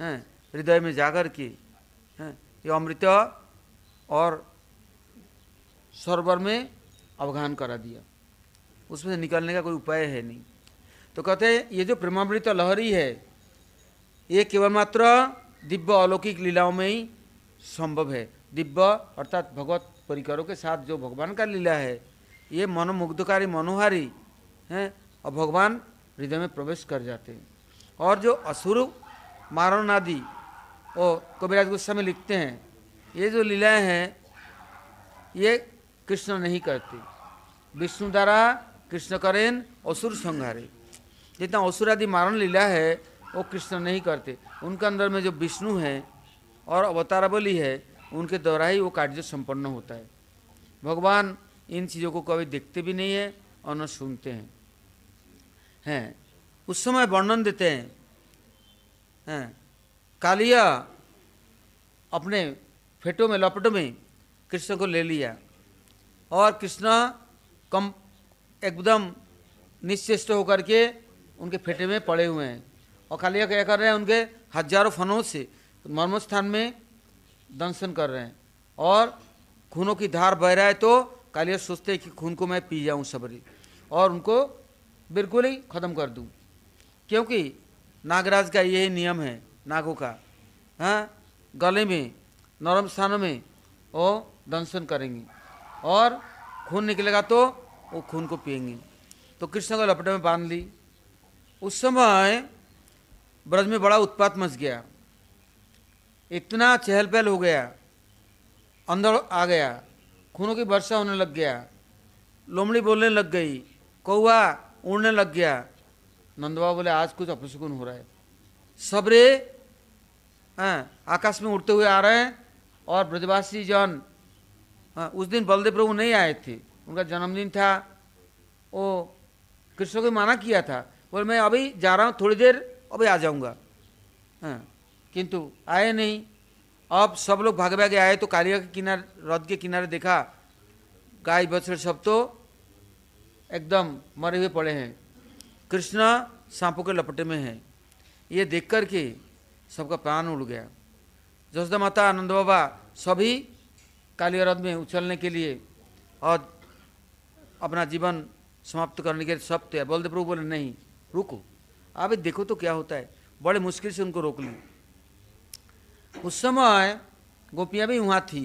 हैं हाँ, हृदय में जाकर के ये अमृत और सरोवर में अवगान करा दिया उसमें से निकलने का कोई उपाय है नहीं तो कहते हैं ये जो प्रेमामृत लहरी है ये केवल मात्र दिव्य अलौकिक लीलाओं में ही संभव है दिव्य अर्थात भगवत परिकरों के साथ जो भगवान का लीला है ये मनोमुग्धकारी मनोहारी हैं और भगवान हृदय में प्रवेश कर जाते हैं और जो असुर मारण आदि ओ कबीराज गोस्वामी लिखते हैं ये जो लीलाएं हैं ये कृष्ण नहीं करते विष्णु द्वारा कृष्ण करेन असुर संहारे जितना असुर आदि मारण लीला है वो कृष्ण नहीं करते उनके अंदर में जो विष्णु है और अवतारावली है उनके द्वारा ही वो कार्य संपन्न होता है भगवान इन चीज़ों को कभी देखते भी नहीं है और न सुनते हैं हैं उस समय वर्णन देते हैं हैं कालिया अपने फेटों में लपटों में कृष्ण को ले लिया और कृष्ण कम एकदम निश्चेष्ट होकर के उनके फेटे में पड़े हुए हैं और कालिया क्या कर रहे हैं उनके हजारों फनों से मर्मस्थान में दंशन कर रहे हैं और खूनों की धार बह रहा है तो कालिया सोचते हैं कि खून को मैं पी जाऊँ सबरी और उनको बिल्कुल ही ख़त्म कर दूँ क्योंकि नागराज का यही नियम है नागों का हाँ गले में नरम स्थानों में वो दंशन करेंगी और खून निकलेगा तो वो खून को पिएंगे तो कृष्ण को लपटे में बांध ली उस समय ब्रज में बड़ा उत्पात मच गया इतना चहल पहल हो गया अंदर आ गया खूनों की वर्षा होने लग गया लोमड़ी बोलने लग गई कौआ उड़ने लग गया नंदबाबा बोले आज कुछ अपशुकुन हो रहा है सबरे हाँ, आकाश में उड़ते हुए आ रहे हैं और ब्रजवासी जन हाँ, उस दिन बलदेव प्रभु नहीं आए थे उनका जन्मदिन था वो कृष्ण को माना किया था बोले मैं अभी जा रहा हूँ थोड़ी देर अभी आ जाऊँगा हाँ, किंतु आए नहीं अब सब लोग भागे भागे आए तो कालिया के किनारे रथ के किनारे देखा गाय बछड़ सब तो एकदम मरे हुए पड़े हैं कृष्ण सांपों के लपटे में हैं ये देख कर के सबका प्राण उड़ गया जसदा माता आनंद बाबा सभी काली रथ में उछलने के लिए और अपना जीवन समाप्त करने के लिए सब तैयार बोलते प्रभु बोले नहीं रुको आप देखो तो क्या होता है बड़े मुश्किल से उनको रोक लें उस समय गोपियाँ भी वहाँ थी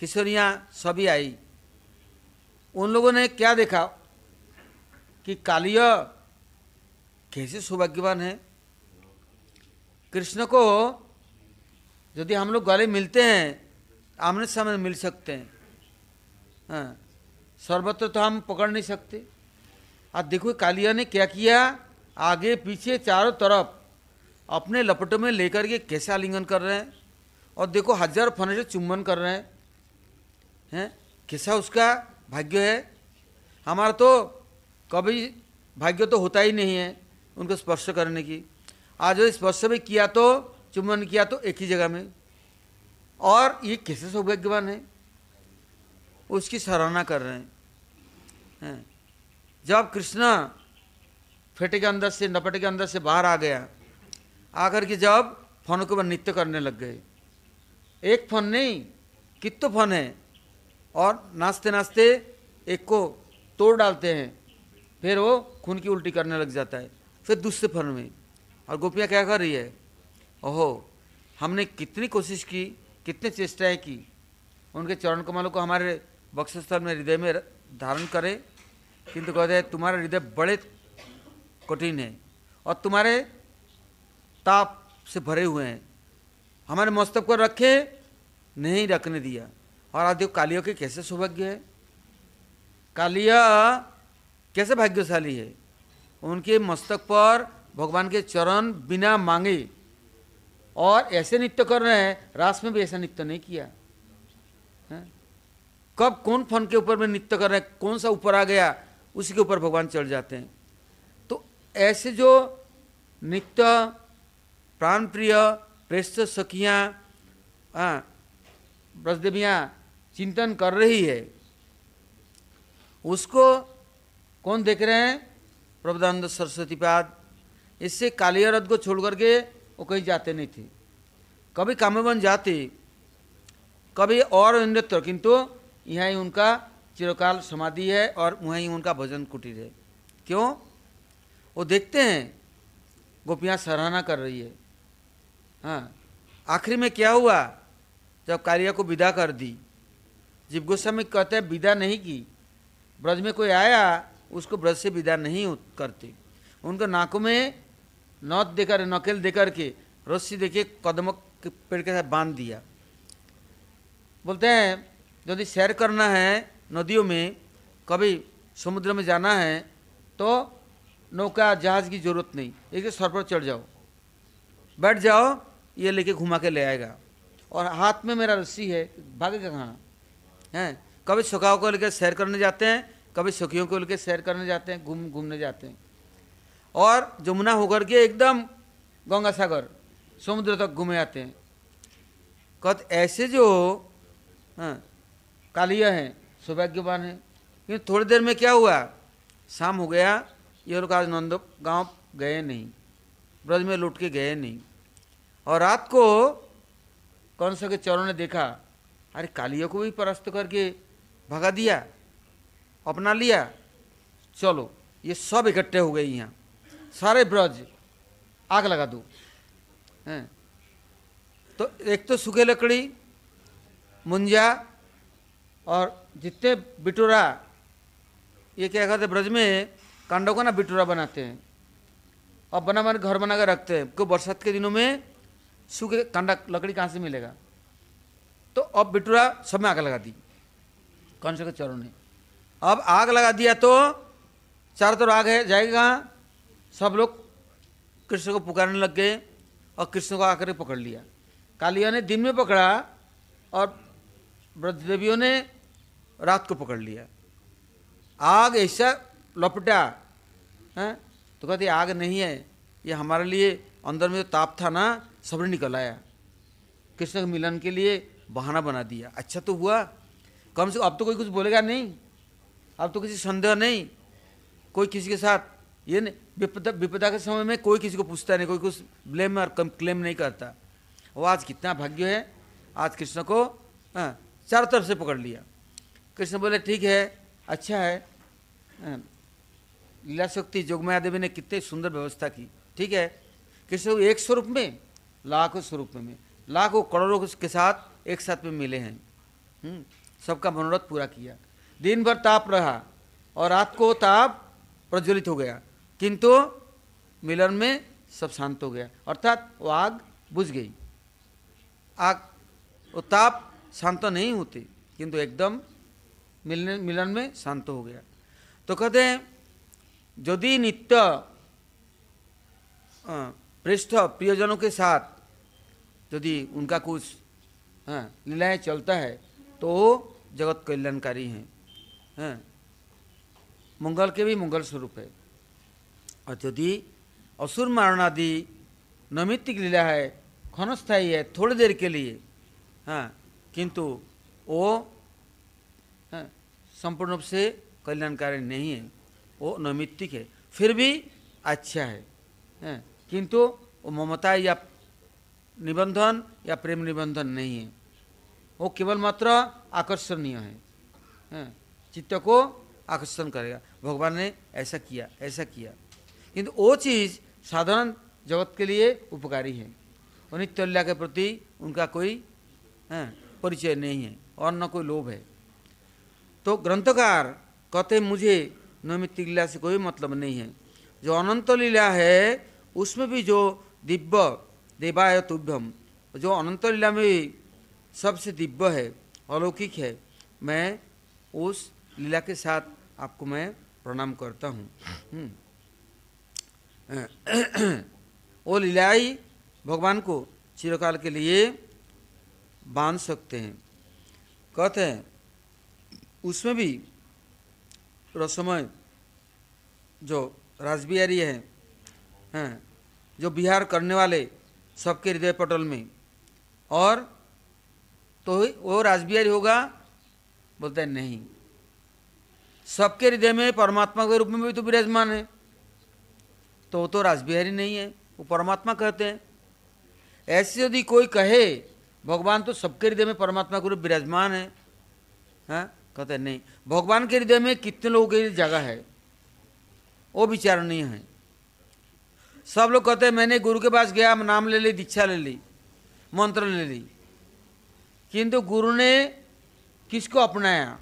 किशोरियाँ सभी आई उन लोगों ने क्या देखा कि कालिया कैसे सौभाग्यवान है कृष्ण को यदि हम लोग गले मिलते हैं आमने सामने मिल सकते हैं हाँ सर्वत्र तो हम पकड़ नहीं सकते आज देखो कालिया ने क्या किया आगे पीछे चारों तरफ अपने लपटों में लेकर के कैसा आलिंगन कर रहे हैं और देखो हजार फन से चुम्बन कर रहे हैं हैं कैसा उसका भाग्य है हमारा तो कभी भाग्य तो होता ही नहीं है उनको स्पर्श करने की आज स्पर्श में किया तो चुम्बन किया तो एक ही जगह में और ये कैसे सौभाग्यवान है उसकी सराहना कर रहे हैं है। जब कृष्णा फेटे के अंदर से नपटे के अंदर से बाहर आ गया आकर के जब फन के ऊपर नृत्य करने लग गए एक फन नहीं कितो फन है और नाचते नाचते एक को तोड़ डालते हैं फिर वो खून की उल्टी करने लग जाता है फिर दूसरे फन में और गोपियाँ क्या कर रही है ओहो हमने कितनी कोशिश की कितने चेष्टाएं की उनके चरण कमलों को हमारे वक्षस्थल में हृदय में धारण करें किंतु कहते हैं तुम्हारा हृदय बड़े कठिन है और तुम्हारे ताप से भरे हुए हैं हमारे मस्तक को रखे नहीं रखने दिया और आदि कालिया के कैसे सौभाग्य है कालिया कैसे भाग्यशाली है उनके मस्तक पर भगवान के चरण बिना मांगे और ऐसे नृत्य कर रहे हैं रास में भी ऐसा नृत्य नहीं किया है? कब कौन फन के ऊपर में नृत्य कर रहे हैं कौन सा ऊपर आ गया उसी के ऊपर भगवान चढ़ जाते हैं तो ऐसे जो नित्य प्राण प्रिय प्रेस्त सखियाँ ब्रजदेवियाँ चिंतन कर रही है उसको कौन देख रहे हैं प्रबदानंद सरस्वतीपाद इससे कालिया रथ को छोड़ करके वो कहीं जाते नहीं थे कभी कामेवन जाते कभी और नृत्य किंतु यहाँ ही उनका चिरकाल समाधि है और वहीं उनका भजन कुटीर है क्यों वो देखते हैं गोपियाँ सराहना कर रही है हाँ आखिरी में क्या हुआ जब कालिया को विदा कर दी जीव गोस्वामी कहते हैं विदा नहीं की ब्रज में कोई आया उसको ब्रज से विदा नहीं करते उनके नाकों में नौत देकर नकेल देकर के रस्सी देके कदमों के पेड़ के साथ बांध दिया बोलते हैं यदि सैर करना है नदियों में कभी समुद्र में जाना है तो नौका जहाज की जरूरत नहीं एक सर पर चढ़ जाओ बैठ जाओ ये लेके घुमा के ले आएगा और हाथ में मेरा रस्सी है भागेगा कहाँ हैं कभी सुखाओं को लेकर सैर करने जाते हैं कभी सुखियों को लेकर सैर करने जाते हैं घूम घूमने जाते हैं और जमुना होकर के एकदम गंगा सागर समुद्र तक घूमे आते हैं कत ऐसे जो हाँ, कालिया हैं सौभाग्यवान हैं क्योंकि थोड़ी देर में क्या हुआ शाम हो गया ये लोग आज नंद गाँव गए नहीं ब्रज में लौट के गए नहीं और रात को कौन सा के चौरों ने देखा अरे कालिया को भी परास्त करके भगा दिया अपना लिया चलो ये सब इकट्ठे हो गए यहाँ सारे ब्रज आग लगा दूँ हैं तो एक तो सूखे लकड़ी मुंजा और जितने बिटोरा ये क्या कहते ब्रज में कांडों का ना बिटोरा बनाते हैं और बना बना घर बना कर रखते हैं क्योंकि बरसात के दिनों में सूखे कांडा लकड़ी कहाँ से मिलेगा तो अब बिटोरा सब में आग लगा दी कौन से चरण ने अब आग लगा दिया तो चारों तरफ आग है जाएगा सब लोग कृष्ण को पुकारने लग गए और कृष्ण को आकर पकड़ लिया कालिया ने दिन में पकड़ा और ब्रजदेवियों ने रात को पकड़ लिया आग ऐसा लपटा है हाँ? तो कहते आग नहीं है ये हमारे लिए अंदर में जो ताप था ना सब ने निकल आया कृष्ण के मिलन के लिए बहाना बना दिया अच्छा तो हुआ कम से कम अब तो कोई कुछ बोलेगा नहीं अब तो किसी संदेह नहीं कोई किसी के साथ ये विपदा विपदा के समय में कोई किसी को पूछता नहीं कोई कुछ ब्लेम और क्लेम नहीं करता वो आज कितना भाग्य है आज कृष्ण को हाँ, चारों तरफ से पकड़ लिया कृष्ण बोले ठीक है अच्छा है हाँ, लीला शक्ति जोगमाया देवी ने कितने सुंदर व्यवस्था की ठीक है कृष्ण एक स्वरूप में लाखों स्वरूप में लाखों करोड़ों के साथ एक साथ में मिले हैं हम्म, सबका मनोरथ पूरा किया दिन भर ताप रहा और रात को ताप प्रज्वलित हो गया किंतु मिलन में सब शांत हो गया अर्थात वो आग बुझ गई आग वो ताप शांत नहीं होते किंतु एकदम मिलने मिलन में शांत हो गया तो कहते हैं यदि नित्य पृष्ठ प्रियजनों के साथ यदि उनका कुछ लीलाएँ चलता है तो वो जगत कल्याणकारी हैं मंगल के भी मंगल स्वरूप है और यदि असुर मारणादि नैमित्तिक लीला है क्षणस्थायी है थोड़ी देर के लिए हाँ किंतु वो हाँ, संपूर्ण रूप से कल्याणकारी नहीं है वो नैमित्तिक है फिर भी अच्छा है हाँ, किंतु वो ममता या निबंधन या प्रेम निबंधन नहीं है वो केवल मात्र आकर्षणीय है हाँ, चित्त को आकर्षण करेगा भगवान ने ऐसा किया ऐसा किया किंतु वो चीज़ साधारण जगत के लिए उपकारी है और के प्रति उनका कोई हाँ, परिचय नहीं है और न कोई लोभ है तो ग्रंथकार कहते मुझे नैमित्त लीला से कोई मतलब नहीं है जो अनंत लीला है उसमें भी जो दिव्य देवाय तुभ्यम जो अनंत लीला में भी सबसे दिव्य है अलौकिक है मैं उस लीला के साथ आपको मैं प्रणाम करता हूँ हम्म। वो लीलाई भगवान को चिरकाल के लिए बांध सकते हैं कहते हैं उसमें भी रसमय जो राजबिहारी है हैं जो बिहार करने वाले सबके हृदय पटल में और तो वो राजबिहारी होगा बोलते हैं नहीं सबके हृदय में परमात्मा के रूप में भी तो विराजमान है तो वो तो राजबिहारी नहीं है वो परमात्मा कहते हैं ऐसे यदि कोई कहे भगवान तो सबके हृदय में परमात्मा गुरु विराजमान है हाँ कहते नहीं भगवान के हृदय में कितने लोगों के लिए जगह है वो विचार नहीं है सब लोग कहते हैं मैंने गुरु के पास गया नाम ले ली दीक्षा ले ली मंत्र ले ली किंतु गुरु ने किसको अपनाया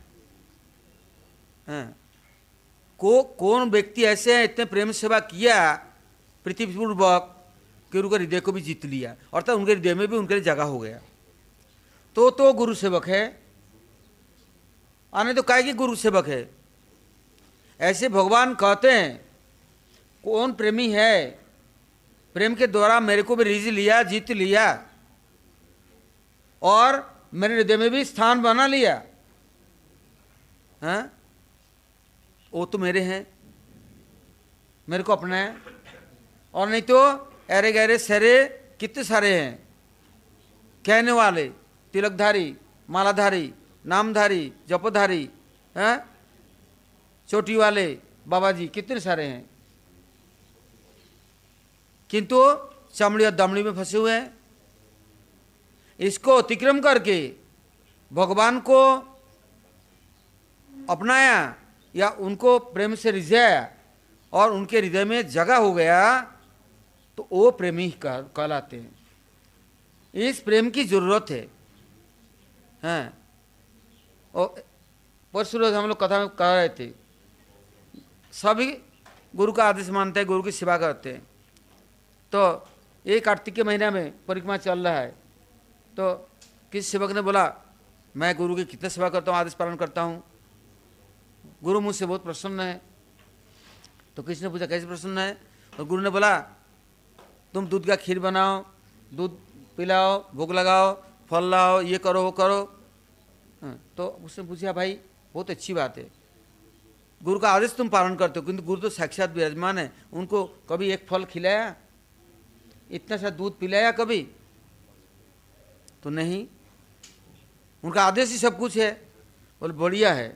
हाँ को कौन व्यक्ति ऐसे हैं इतने प्रेम सेवा किया पृथ्वीपूर्वक कि उनके हृदय को भी जीत लिया अर्थात उनके हृदय में भी उनके लिए जगह हो गया तो तो गुरु सेवक है आने तो काय की गुरु सेवक है ऐसे भगवान कहते हैं कौन प्रेमी है प्रेम के द्वारा मेरे को भी रिज लिया जीत लिया और मेरे हृदय में भी स्थान बना लिया हाँ वो तो मेरे हैं मेरे को अपना है और नहीं तो अरे गहरे सरे कितने सारे हैं कहने वाले तिलकधारी मालाधारी नामधारी जपधारी हैं चोटी वाले बाबा जी कितने सारे हैं किंतु चमड़ी और दमड़ी में फंसे हुए हैं इसको अतिक्रम करके भगवान को अपनाया या उनको प्रेम से रिझाया और उनके हृदय में जगह हो गया तो वो प्रेमी कहलाते हैं इस प्रेम की जरूरत है हैं हाँ। और परसों रोज हम लोग कथा में कह रहे थे सभी गुरु का आदेश मानते हैं गुरु की सेवा करते हैं तो ये कार्तिक के महीना में परिक्रमा चल रहा है तो किस सेवक ने बोला मैं गुरु की कितने सेवा करता हूँ आदेश पालन करता हूँ गुरु मुझसे बहुत प्रसन्न है तो कृष्ण ने पूछा कैसे प्रसन्न है और तो गुरु ने बोला तुम दूध का खीर बनाओ दूध पिलाओ भोग लगाओ फल लाओ ये करो वो करो हाँ, तो उसने पूछा भाई बहुत अच्छी बात है गुरु का आदेश तुम पालन करते हो किंतु गुरु तो साक्षात विराजमान है उनको कभी एक फल खिलाया इतना सा दूध पिलाया कभी तो नहीं उनका आदेश ही सब कुछ है बोले बढ़िया है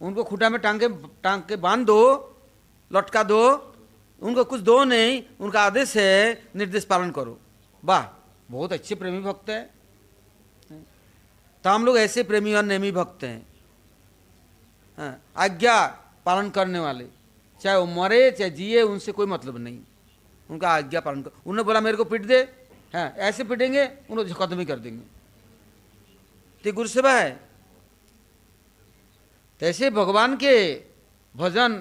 उनको खुटा में टांग के टांग के बांध दो लटका दो उनको कुछ दो नहीं उनका आदेश है निर्देश पालन करो वाह बहुत अच्छे प्रेमी भक्त है तो हम लोग ऐसे प्रेमी और नेमी भक्त हैं हाँ, आज्ञा पालन करने वाले चाहे वो मरे चाहे जिए उनसे कोई मतलब नहीं उनका आज्ञा पालन कर उन्होंने बोला मेरे को पीट दे हाँ ऐसे पीटेंगे उन्होंने खत्म ही कर देंगे तो गुरु सेवा है तैसे भगवान के भजन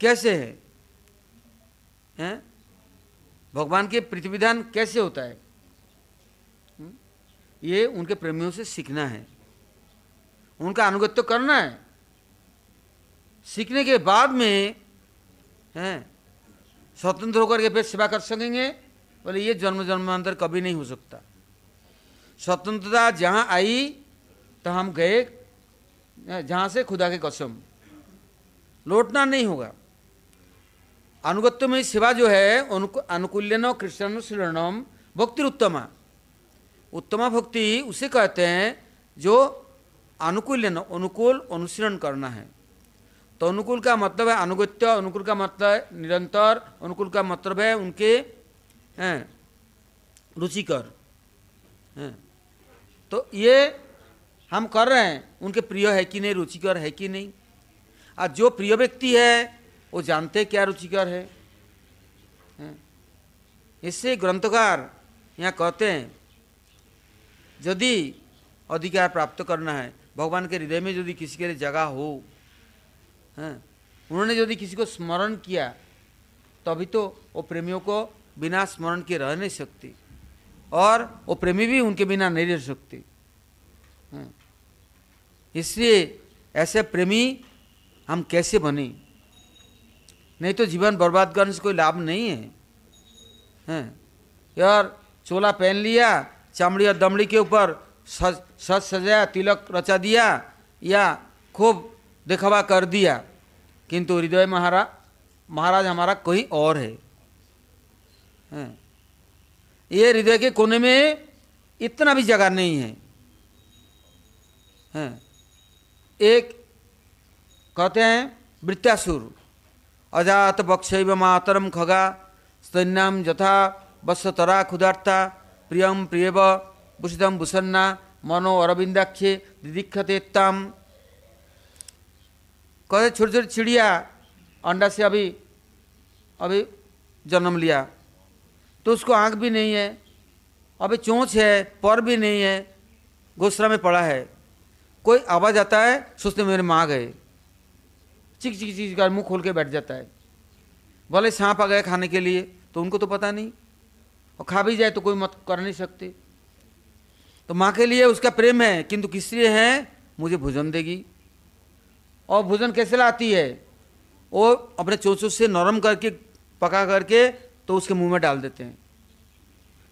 कैसे है हैं भगवान के प्रतिविधान कैसे होता है हम्म? ये उनके प्रेमियों से सीखना है उनका अनुगत्य तो करना है सीखने के बाद में हैं स्वतंत्र होकर के फिर सेवा कर सकेंगे बोले ये जन्म जन्मांतर कभी नहीं हो सकता स्वतंत्रता जहाँ आई तो हम गए जहाँ से खुदा के कसम लौटना नहीं होगा अनुगत्य में सेवा जो है उनको अनुकूल्यन कृष्णानुशीलनम भक्ति उत्तमा उत्तमा भक्ति उसे कहते हैं जो अनुकूल्यन अनुकूल अनुशीलन करना है तो अनुकूल का मतलब है अनुगत्य अनुकूल का मतलब है निरंतर अनुकूल का मतलब है उनके रुचिकर तो ये हम कर रहे हैं उनके प्रिय है कि नहीं रुचिकर है कि नहीं और जो प्रिय व्यक्ति है वो जानते क्या रुचिकर है इससे ग्रंथकार यहाँ कहते हैं यदि अधिकार प्राप्त करना है भगवान के हृदय में यदि किसी के लिए जगह हो हैं उन्होंने यदि किसी को स्मरण किया तभी तो वो प्रेमियों को बिना स्मरण के रह नहीं सकती और वो प्रेमी भी उनके बिना नहीं रह सकते हैं इसलिए ऐसे प्रेमी हम कैसे बने नहीं तो जीवन बर्बाद करने से कोई लाभ नहीं है हैं यार चोला पहन लिया चमड़ी और दमड़ी के ऊपर सज सज सजाया तिलक रचा दिया या खूब दिखावा कर दिया किंतु हृदय महाराज महाराज हमारा कोई और है, हैं ये हृदय के कोने में इतना भी जगह नहीं है, हैं एक कहते हैं वृत्यासुर अजात बक्षव मातरम खगा स्तन्याम यथा वत्सतरा क्षुदार्ता प्रियम प्रियव भूषितम भूषन्ना मनो अरविंदाख्ये दिदीक्षते तम कहते छोटी छोटी चिड़िया अंडा से अभी अभी जन्म लिया तो उसको आँख भी नहीं है अभी चोंच है पर भी नहीं है घोसरा में पड़ा है कोई आवाज आता है तो सोचते मेरे माँ गए चिक चिक चिक कर मुंह खोल के बैठ जाता है बोले सांप आ गया खाने के लिए तो उनको तो पता नहीं और खा भी जाए तो कोई मत कर नहीं सकते तो माँ के लिए उसका प्रेम है किंतु किस लिए है मुझे भोजन देगी और भोजन कैसे लाती है वो अपने चोचों से नरम करके पका करके तो उसके मुंह में डाल देते हैं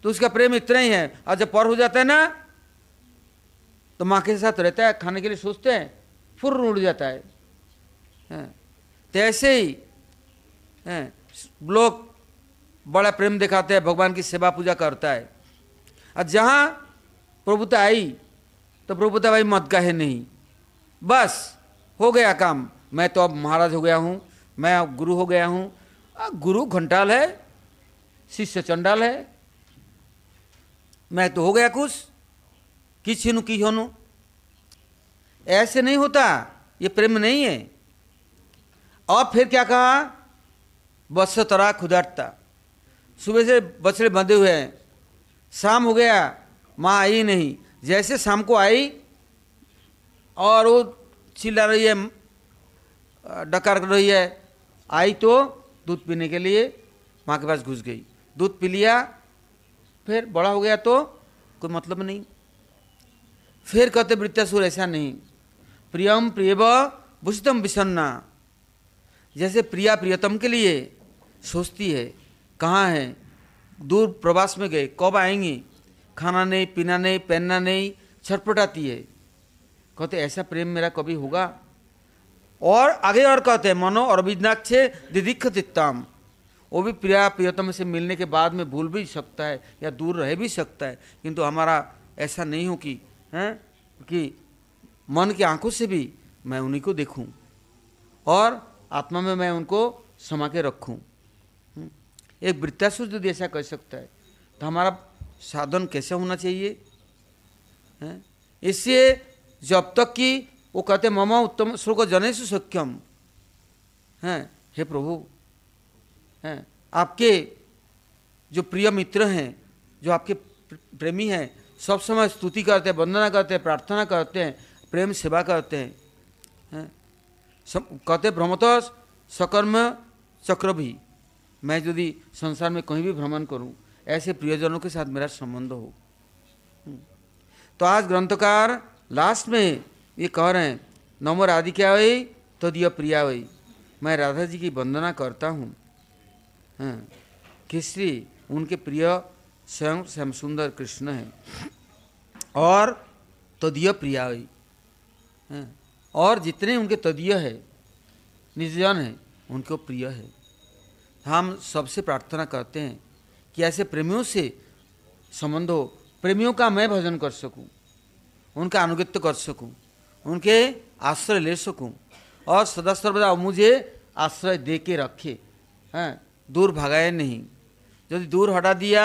तो उसका प्रेम इतना ही है और जब पर हो जाता है ना तो माँ के साथ रहता है खाने के लिए सोचते हैं फुर उड़ जाता है, हाँ। तैसे तो ही है, हाँ, लोग बड़ा प्रेम दिखाते हैं भगवान की सेवा पूजा करता है और जहाँ प्रभुता आई तो प्रभुता भाई मत कहे नहीं बस हो गया काम मैं तो अब महाराज हो गया हूँ मैं अब गुरु हो गया हूँ गुरु घंटाल है शिष्य चंडाल है मैं तो हो गया कुछ किसी न की होनु ऐसे नहीं होता ये प्रेम नहीं है और फिर क्या कहा बस तरा खुदारता सुबह से बछड़े बंधे हुए हैं शाम हो गया माँ आई नहीं जैसे शाम को आई और वो चिल्ला रही है डकार रही है आई तो दूध पीने के लिए माँ के पास घुस गई दूध पी लिया फिर बड़ा हो गया तो कोई मतलब नहीं फिर कहते वृत्यासुर ऐसा नहीं प्रियम प्रियव भूषितम विषन्ना जैसे प्रिया प्रियतम के लिए सोचती है कहाँ है दूर प्रवास में गए कब आएंगे खाना नहीं पीना नहीं पहनना नहीं छटपटाती है कहते ऐसा प्रेम मेरा कभी होगा और आगे और कहते हैं मनो अरविंदाक्ष दिदीक्ष तित्ताम वो भी प्रिया प्रियतम से मिलने के बाद में भूल भी सकता है या दूर रह भी सकता है किंतु हमारा ऐसा नहीं हो कि हैं कि मन की आंखों से भी मैं उन्हीं को देखूं और आत्मा में मैं उनको समा के रखूं हम्म। एक वृत्तासुर यदि तो ऐसा कह सकता है तो हमारा साधन कैसे होना चाहिए है? इससे जब तक कि वो कहते ममा उत्तम श्लोक जने से हैं हे प्रभु हैं आपके जो प्रिय मित्र हैं जो आपके प्रेमी हैं सब समय स्तुति करते हैं वंदना करते हैं प्रार्थना करते हैं प्रेम सेवा करते हैं सब कहते भ्रमत सकर्म चक्र भी मैं यदि संसार में कहीं भी भ्रमण करूं ऐसे प्रियजनों के साथ मेरा संबंध हो हम्म। तो आज ग्रंथकार लास्ट में ये कह रहे हैं नमोर आदि क्या वही तो दिया प्रिया वही मैं राधा जी की वंदना करता हूँ किसरी उनके प्रिय स्वयं श्याम सुंदर कृष्ण हैं और तदीय प्रिया है और जितने उनके तदीय है निजन है उनको प्रिय है हम सबसे प्रार्थना करते हैं कि ऐसे प्रेमियों से संबंध हो प्रेमियों का मैं भजन कर सकूं, उनका अनुगत्य कर सकूं, उनके आश्रय ले सकूं और सदा सर्वदा मुझे आश्रय दे के रखे हैं दूर भगाए नहीं यदि दूर हटा दिया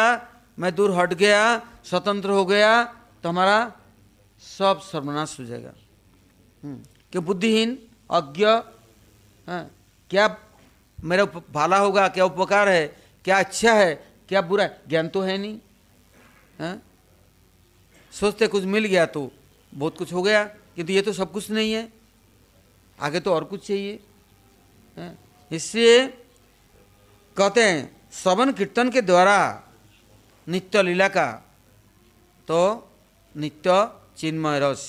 मैं दूर हट गया स्वतंत्र हो गया तो हमारा सब सर्वनाश हो जाएगा हम्म। कि बुद्धिहीन अज्ञ हाँ, क्या मेरा भाला होगा क्या उपकार है क्या अच्छा है क्या बुरा है ज्ञान तो है नहीं है? हाँ? सोचते कुछ मिल गया तो बहुत कुछ हो गया किंतु तो ये तो सब कुछ नहीं है आगे तो और कुछ चाहिए हाँ? इससे कहते हैं श्रवण कीर्तन के द्वारा नित्य लीला का तो नित्य चिन्मय रस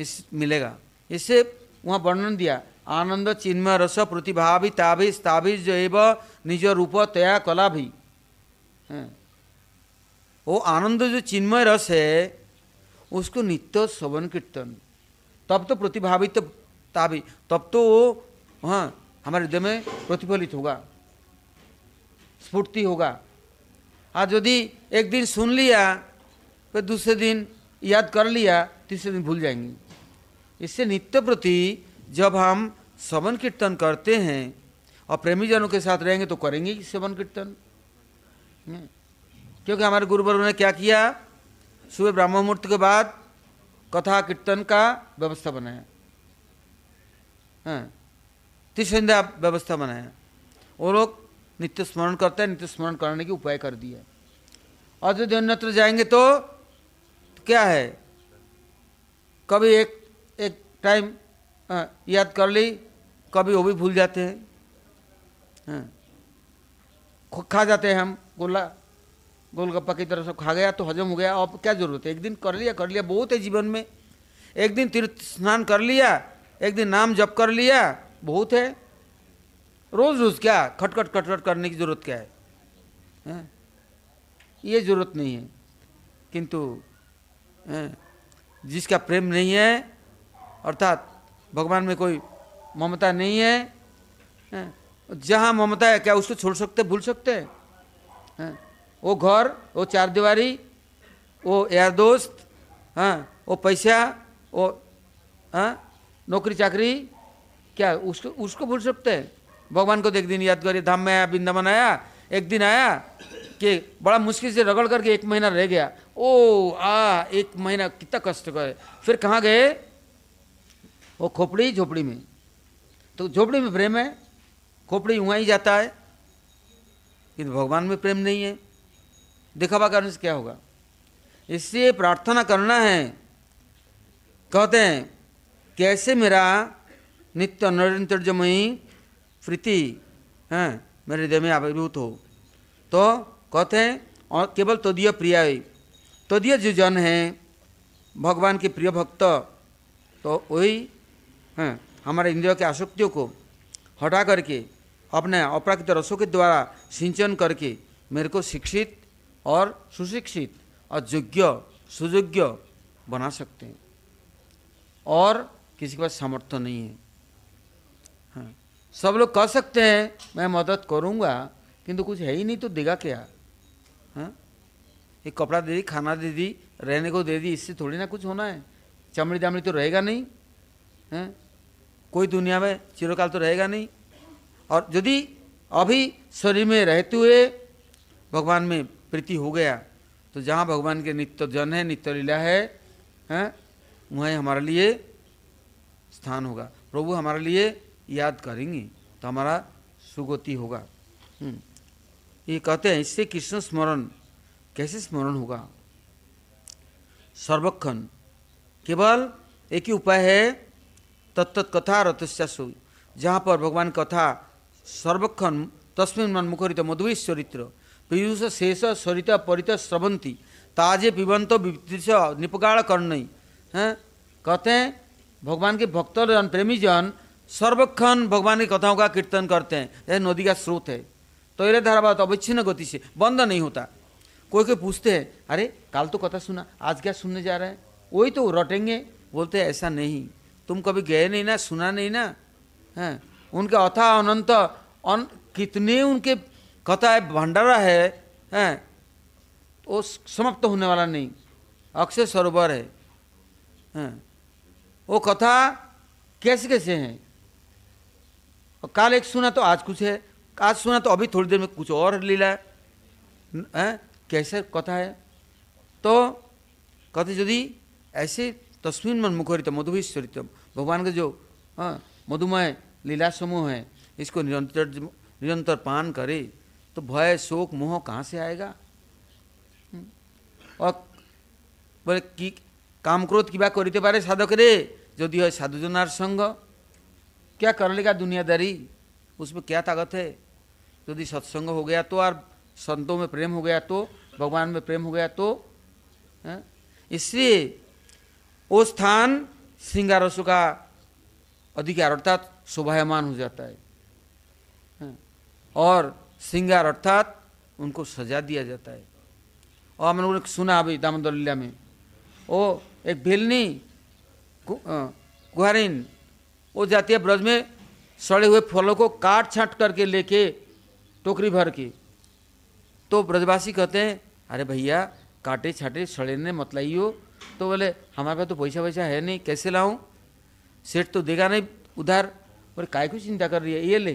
इस मिलेगा इससे वहाँ वर्णन दिया आनंद चिन्मय रस प्रतिभा ताभी जो एव निज रूप तया कला भी वो आनंद जो चिन्मय रस है उसको नित्य श्रवण कीर्तन तब तो प्रतिभावित तो ताभी तब तो वो हाँ हमारे हृदय में प्रतिफलित होगा स्फूर्ति होगा और यदि एक दिन सुन लिया फिर दूसरे दिन याद कर लिया तीसरे दिन भूल जाएंगे इससे नित्य प्रति जब हम श्रवण कीर्तन करते हैं और प्रेमी जनों के साथ रहेंगे तो करेंगे सवन कीर्तन हम्म। क्योंकि हमारे गुरुवर्ग ने क्या किया सुबह ब्राह्म मुहूर्त के बाद कथा कीर्तन का व्यवस्था बनाया हाँ। तीसरे दिन व्यवस्था बनाया वो लोग नित्य स्मरण करता है नित्य स्मरण करने के उपाय कर दिया यदि अन्यत्र जाएंगे तो, तो क्या है कभी एक एक टाइम हाँ, याद कर ली कभी वो भी भूल जाते हैं हाँ। खा जाते हैं हम गोला गोलगप्पा की तरह सब खा गया तो हजम हो गया अब क्या जरूरत है एक दिन कर लिया कर लिया बहुत है जीवन में एक दिन तीर्थ स्नान कर लिया एक दिन नाम जप कर लिया बहुत है रोज रोज क्या खटखट खटखट करने की जरूरत क्या है, है? ये जरूरत नहीं है किंतु है? जिसका प्रेम नहीं है अर्थात भगवान में कोई ममता नहीं है, है? जहाँ ममता है क्या उसको छोड़ सकते भूल सकते हैं वो घर वो चार दीवारी वो यार दोस्त हाँ वो पैसा वो हाँ नौकरी चाकरी क्या उसको उसको भूल सकते हैं भगवान को तो एक दिन याद करिए धाम में आया वृंदावन आया एक दिन आया कि बड़ा मुश्किल से रगड़ करके एक महीना रह गया ओ आ एक महीना कितना कष्ट करे फिर कहाँ गए वो खोपड़ी झोपड़ी में तो झोपड़ी में प्रेम है खोपड़ी वहाँ ही जाता है किंतु भगवान में प्रेम नहीं है दिखावा करने से क्या होगा इसलिए प्रार्थना करना है कहते हैं कैसे मेरा नित्य नरेंद्रमयी प्रीति हैं हाँ, मेरे हृदय में आविर्भूत हो तो कहते हैं और केवल तदीय तो प्रिया तदीय तो जो जन हैं भगवान के प्रिय भक्त तो वही हैं हाँ, हमारे इंद्रियों की आसक्तियों को हटा करके अपने अपराकृत रसों के द्वारा सिंचन करके मेरे को शिक्षित और सुशिक्षित और योग्य सुयोग्य बना सकते हैं और किसी के पास सामर्थ्य नहीं है सब लोग कह सकते हैं मैं मदद करूँगा किंतु कुछ है ही नहीं तो देगा क्या हाँ एक कपड़ा दे दी खाना दे दी रहने को दे दी इससे थोड़ी ना कुछ होना है चमड़ी दामड़ी तो रहेगा नहीं हैं हाँ? कोई दुनिया में चिरकाल तो रहेगा नहीं और यदि अभी शरीर में रहते हुए भगवान में प्रीति हो गया तो जहाँ भगवान के नित्य जन है नित्य लीला है हैं हाँ? वहीं हमारे लिए स्थान होगा प्रभु हमारे लिए याद करेंगे तो हमारा सुगति होगा हम्म। ये कहते हैं इससे कृष्ण स्मरण कैसे स्मरण होगा सर्वक्षण केवल एक ही उपाय है तत्त कथा रतस्यासु जहाँ पर भगवान कथा सर्वक्षण तस्मिन मन मुखरित मधुरी चरित्र पीयूष शेष सरित परित स्रवंती ताजे पिबंत वितीस निपगाड़ नहीं हैं कहते हैं भगवान के भक्त जन प्रेमी जन सर्वक्षण भगवान की कथाओं का कीर्तन करते हैं जैसे नदी का स्रोत है तो ये धारावाहिक अविच्छिन्न गति से बंद नहीं होता कोई कोई पूछते हैं अरे कल तो कथा सुना आज क्या सुनने जा रहा है वही तो रटेंगे बोलते हैं ऐसा नहीं तुम कभी गए नहीं ना सुना नहीं ना हैं उनके अथा अनंत अन कितने उनके कथा भंडारा है हैं वो तो समाप्त तो होने वाला नहीं अक्षय सरोवर है हैं वो कथा कैसे कैसे हैं और काल एक सुना तो आज कुछ है आज सुना तो अभी थोड़ी देर में कुछ और लीला है, कैसे कथा है तो कहते यदि ऐसे तस्वीन मन मुखरित मधुभिश्वरित भगवान का जो हाँ, मधुमय लीला समूह है इसको निरंतर निरंतर पान करे तो भय शोक मोह कहाँ से आएगा हम्म। और बोले कि কামক্রোধ কিবা করিতে পারে সাধকরে যদি হয় साधुजनार संग क्या कर लेगा दुनियादारी उसमें क्या ताकत है यदि सत्संग हो गया तो और संतों में प्रेम हो गया तो भगवान में प्रेम हो गया तो इसलिए वो स्थान सिंगारसों का अधिकार अर्थात शोभायमान हो जाता है और सिंगार अर्थात उनको सजा दिया जाता है और हम लोगों ने सुना अभी दामोदर लीला में वो एक भिलनी कुहरिन वो जाती है ब्रज में सड़े हुए फलों को काट छाट करके लेके टोकरी भर के तो ब्रजवासी कहते हैं अरे भैया काटे छाटे सड़े ने मत लाइयो तो बोले हमारे पास तो पैसा वैसा है नहीं कैसे लाऊं सेठ तो देगा नहीं उधार और काय को चिंता कर रही है ये ले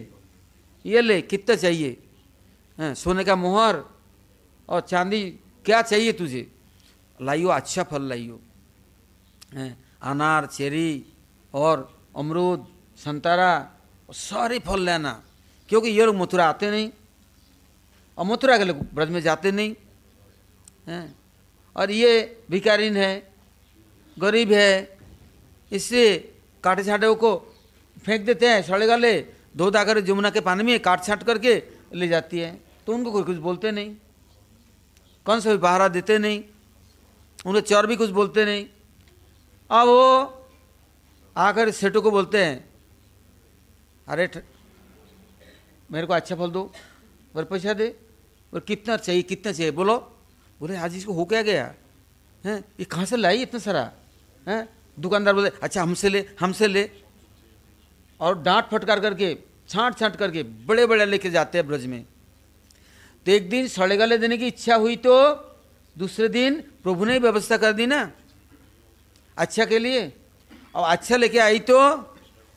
ये ले कितना चाहिए हाँ, सोने का मोहर और चांदी क्या चाहिए तुझे लाइयो अच्छा फल लाइयो हाँ, अनार चेरी और अमरूद संतरा सारे फल लेना क्योंकि ये लोग मथुरा आते नहीं और मथुरा के लोग ब्रज में जाते नहीं हैं और ये भिकारीन है गरीब है इससे काटे छाटे को फेंक देते हैं सड़े गले धो धा जमुना के पानी में काट छाट करके ले जाती है तो उनको कोई कुछ बोलते नहीं कौन से भी बहरा देते नहीं उनके चोर भी कुछ बोलते नहीं अब वो आकर सेठू को बोलते हैं अरे मेरे को अच्छा फल दो और पैसा दे और कितना चाहिए कितना चाहिए बोलो बोले आज इसको हो क्या गया है ये कहाँ से लाई इतना सारा है दुकानदार बोले अच्छा हमसे ले हमसे ले और डांट फटकार करके छांट छांट करके बड़े बड़े लेके जाते हैं ब्रज में तो एक दिन सड़े गले देने की इच्छा हुई तो दूसरे दिन प्रभु ने व्यवस्था कर दी ना अच्छा के लिए और अच्छा लेके आई तो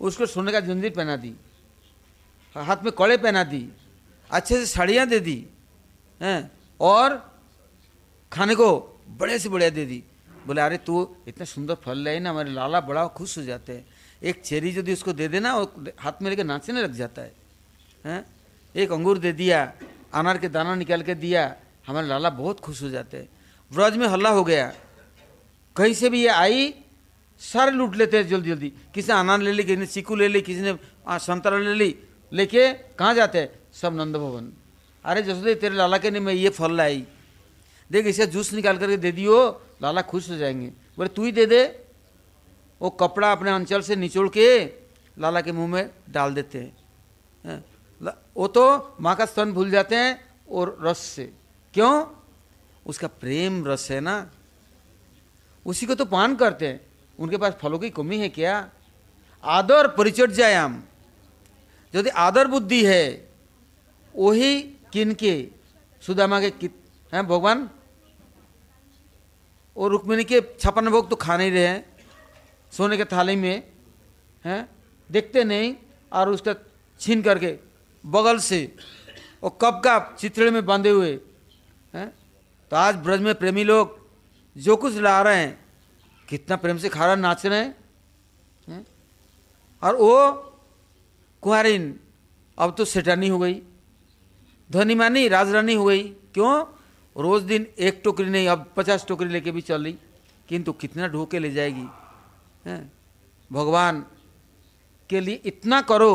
उसको सोने का झुंझी पहना दी हाथ में कड़े पहना दी अच्छे से साड़ियाँ दे दी हैं और खाने को बड़े से बढ़िया दे दी बोले अरे तू इतना सुंदर फल ले ना हमारे लाला बड़ा खुश हो जाते हैं एक चेरी यदि उसको दे देना और हाथ में लेके नाचने लग जाता है हैं एक अंगूर दे दिया अनार के दाना निकाल के दिया हमारे लाला बहुत खुश हो जाते हैं ब्रज में हल्ला हो गया कहीं से भी ये आई सारे लूट लेते हैं जल्दी जल्दी किसी ने अनार ले ली किसी ने चीकू ले ली किसी ने संतरा ले ली लेके कहाँ जाते हैं सब नंद भवन अरे जसोदे तेरे लाला के नहीं मैं ये फल लाई देख इसे जूस निकाल करके दे दियो लाला खुश हो जाएंगे बोले तू ही दे दे वो कपड़ा अपने अंचल से निचोड़ के लाला के मुंह में डाल देते हैं वो तो माँ का स्तन भूल जाते हैं और रस से क्यों उसका प्रेम रस है ना उसी को तो पान करते हैं उनके पास फलों की कमी है क्या आदर परिचर्याम यदि आदर बुद्धि है वही किनके सुदामा के कित हैं भगवान और रुक्मिणी के छप्पन भोग तो खा नहीं रहे हैं सोने के थाली में हैं देखते नहीं और उसका छीन करके बगल से और कब का चित्रण में बांधे हुए हैं तो आज ब्रज में प्रेमी लोग जो कुछ ला रहे हैं कितना प्रेम से खा रहा नाच रहे हैं और वो कुहारिन अब तो सेठानी हो गई धनी मानी राजरानी हो गई क्यों रोज दिन एक टोकरी नहीं अब पचास टोकरी लेके भी चल रही किंतु कितना ढोके ले जाएगी है भगवान के लिए इतना करो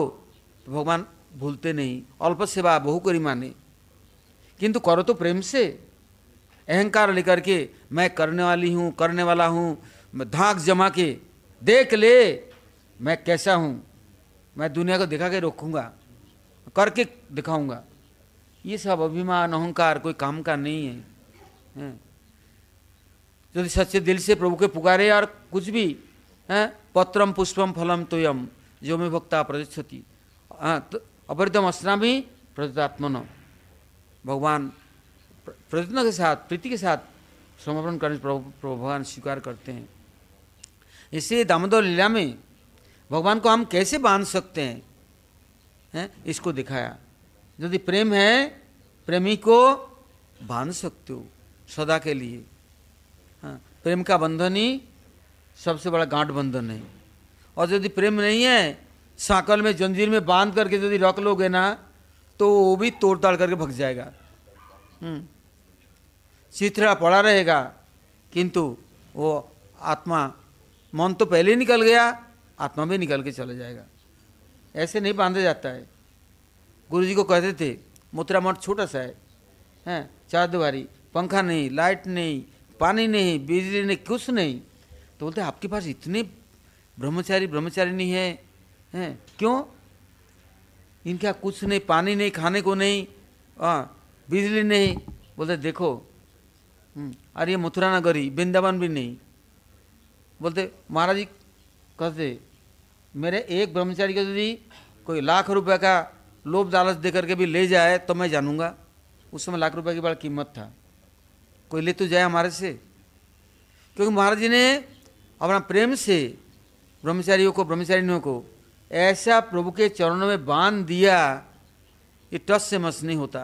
तो भगवान भूलते नहीं अल्प सेवा बहु करी माने किंतु करो तो प्रेम से अहंकार लेकर के मैं करने वाली हूँ करने वाला हूँ मैं धाक जमा के देख ले मैं कैसा हूँ मैं दुनिया को दिखा के रोकूंगा करके दिखाऊंगा ये सब अभिमान अहंकार कोई काम का नहीं है, यदि सच्चे दिल से प्रभु के पुकारे और कुछ भी है पत्रम पुष्पम फलम तोयम जो में भक्ता प्रदक्षति हाँ, तो अपरितम भी प्रदत्तात्मन भगवान प्रदत्न के साथ प्रीति के साथ समर्पण करने प्रभु भगवान स्वीकार करते हैं इसलिए दामोदर लीला में भगवान को हम कैसे बांध सकते हैं है? इसको दिखाया यदि प्रेम है प्रेमी को बांध सकते हो सदा के लिए हाँ प्रेम का बंधन ही सबसे बड़ा गांठ बंधन है और यदि प्रेम नहीं है साकल में जंजीर में बांध करके यदि रख लोगे ना तो वो भी तोड़ ताड़ करके भग जाएगा हम्म। चित्रा पड़ा रहेगा किंतु वो आत्मा मन तो पहले निकल गया आत्मा भी निकल के चला जाएगा ऐसे नहीं बांधा जाता है गुरु जी को कहते थे मोतरा मठ छोटा सा है हैं चार दीवारी पंखा नहीं लाइट नहीं पानी नहीं बिजली नहीं कुछ नहीं तो बोलते आपके पास इतने ब्रह्मचारी ब्रह्मचारी नहीं है हैं क्यों इनका कुछ नहीं पानी नहीं खाने को नहीं हाँ बिजली नहीं बोलते देखो अरे हम्म, ये मथुरा नगरी वृंदावन भी नहीं बोलते महाराज जी कहते मेरे एक ब्रह्मचारी का यदि कोई लाख रुपए का लोभ लालच दे करके भी ले जाए तो मैं जानूंगा उस समय लाख रुपए की बड़ा कीमत था कोई ले तो जाए हमारे से क्योंकि महाराज जी ने अपना प्रेम से ब्रह्मचारियों को ब्रह्मचारिणियों को ऐसा प्रभु के चरणों में बांध दिया ये टस से मस नहीं होता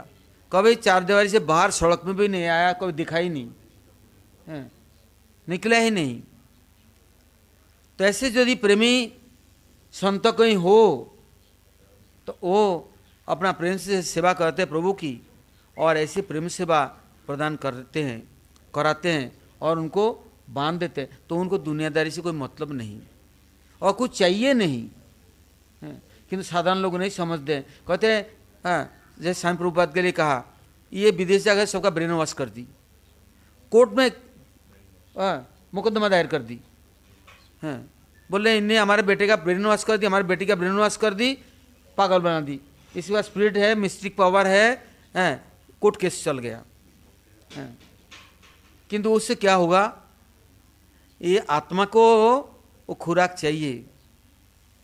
कभी चार दीवारी से बाहर सड़क में भी नहीं आया कभी दिखाई नहीं निकला ही नहीं तो ऐसे यदि प्रेमी संत कहीं हो तो वो अपना प्रेम से सेवा करते हैं प्रभु की और ऐसे प्रेम सेवा प्रदान करते हैं कराते हैं और उनको बांध देते हैं तो उनको दुनियादारी से कोई मतलब नहीं और कुछ चाहिए नहीं किंतु साधारण लोग नहीं समझते हैं कहते हैं हाँ, जैसे स्वामी प्रभुपात के लिए कहा ये विदेश जाकर सबका ब्रेन वॉश कर दी कोर्ट में हाँ, मुकदमा दायर कर दी हैं हाँ। बोले इनने हमारे बेटे का ब्रेन वॉश कर दी हमारे बेटी का ब्रेन वॉश कर दी पागल बना दी इसके बाद स्पिरिट है मिस्टिक पावर है हैं कोर्ट केस चल गया हैं हाँ। किंतु उससे क्या होगा ये आत्मा को वो खुराक चाहिए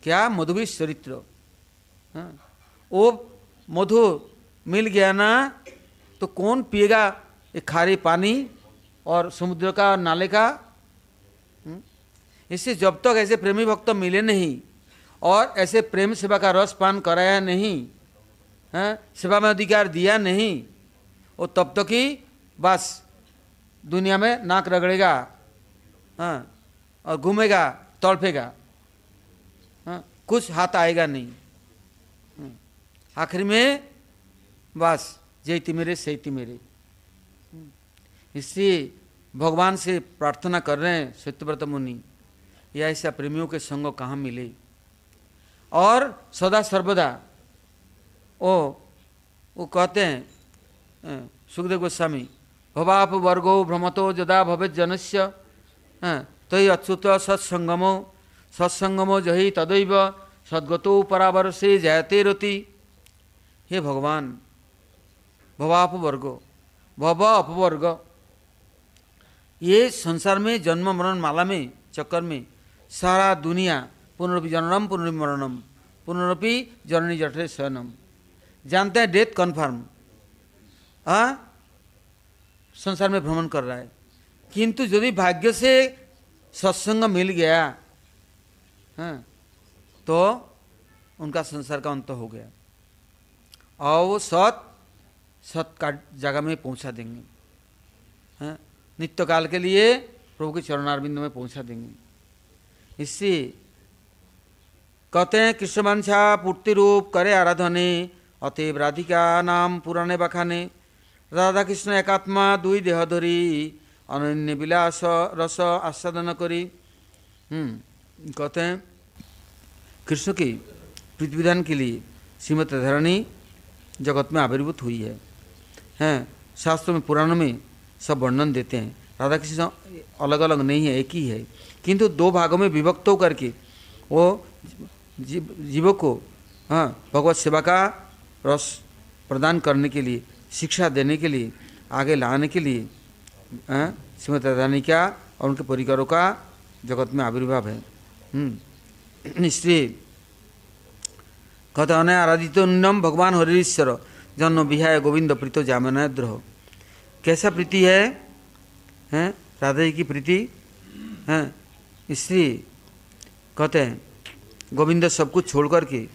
क्या मधुवी चरित्र हाँ। वो मधु मिल गया ना तो कौन पिएगा ये खारे पानी और समुद्र का नाले का इससे जब तक ऐसे प्रेमी भक्त मिले नहीं और ऐसे प्रेम सेवा का रस पान कराया नहीं है हाँ, सेवा में अधिकार दिया नहीं और तब तक ही बस दुनिया में नाक रगड़ेगा हाँ और घूमेगा तड़फेगा हाँ, कुछ हाथ आएगा नहीं हाँ, आखिर में बस जयती मेरे सैती मेरे इसलिए भगवान से प्रार्थना कर रहे हैं सत्यव्रत मुनि या ऐसा प्रेमियों के संग कहाँ मिले और सदा सर्वदा ओ वो कहते हैं सुखदेव गोस्वामी भवाप वर्गो भ्रमतो जदा भवे जनस्य तय अच्युत सत्संगमो सत्संगमो जही तदैव सद्गतो परावर से जयते रति हे भगवान भवाप वर्गो भव अपवर्ग ये संसार में जन्म मरण माला में चक्कर में सारा दुनिया पुनरपि जननम पुनरपि मरणम पुनरपि जननी जठरे शयनम जानते हैं डेथ कन्फर्म संसार में भ्रमण कर रहा है किंतु यदि भाग्य से सत्संग मिल गया हाँ, तो उनका संसार का अंत हो गया और वो सत सत का जगह में पहुंचा देंगे हाँ, नित्य काल के लिए प्रभु के चरणारविंद में पहुंचा देंगे इससे कहते हैं कृष्ण मंशा पूर्ति रूप करे आराधने अतएव राधिका नाम पुराने बखाने राधा कृष्ण एकात्मा दुई देह धरी विलास रस आस्वादन करी कहते हैं कृष्ण के पृथ्वीधान के लिए श्रीमती धरणी जगत में आविर्भूत हुई है हैं शास्त्रों में पुराणों में सब वर्णन देते हैं राधा कृष्ण अलग अलग नहीं है एक ही है किंतु दो भागों में विभक्त हो करके वो जीव जीवों को हाँ भगवत सेवा का रस प्रदान करने के लिए शिक्षा देने के लिए आगे लाने के लिए हाँ, श्रीमती रानी का और उनके परिकरों का जगत में आविर्भाव है इसलिए हम्म, कथन आराधित नम भगवान हरीश्वर जन्म विहाय गोविंद प्रीतो जामनाय द्रोह कैसा प्रीति है हैं हाँ, राधा जी की प्रीति है हाँ, इसलिए कहते हैं गोविंद सब कुछ छोड़ करके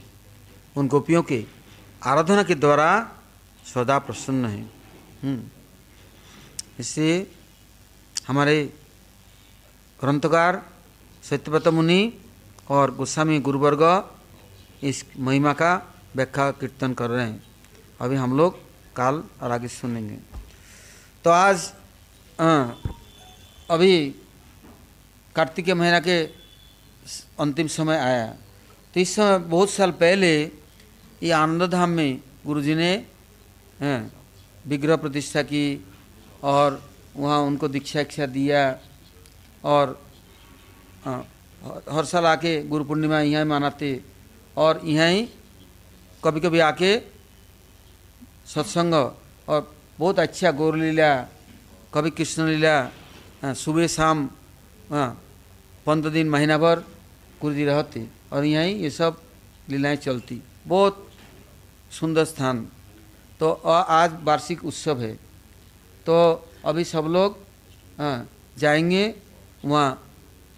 उन गोपियों के आराधना के द्वारा सदा प्रसन्न है हम्म। इसलिए हमारे ग्रंथकार सत्यव्रत मुनि और गोस्वामी गुरुवर्ग इस महिमा का व्याख्या कीर्तन कर रहे हैं अभी हम लोग काल और आगे सुनेंगे तो आज आ, अभी कार्तिक महीना के अंतिम समय आया तो इस समय बहुत साल पहले ये आनंद धाम में गुरु जी ने विग्रह प्रतिष्ठा की और वहाँ उनको दीक्षा इक्षा दिया और हर साल आके गुरु पूर्णिमा यहाँ ही मनाते और यहाँ ही कभी कभी आके सत्संग और बहुत अच्छा गौर लीला कभी कृष्ण लीला सुबह शाम पंद्रह दिन महीना भर कुर्दी रहते और यहीं ये सब लीलाएँ चलती बहुत सुंदर स्थान तो आज वार्षिक उत्सव है तो अभी सब लोग हाँ, जाएंगे वहाँ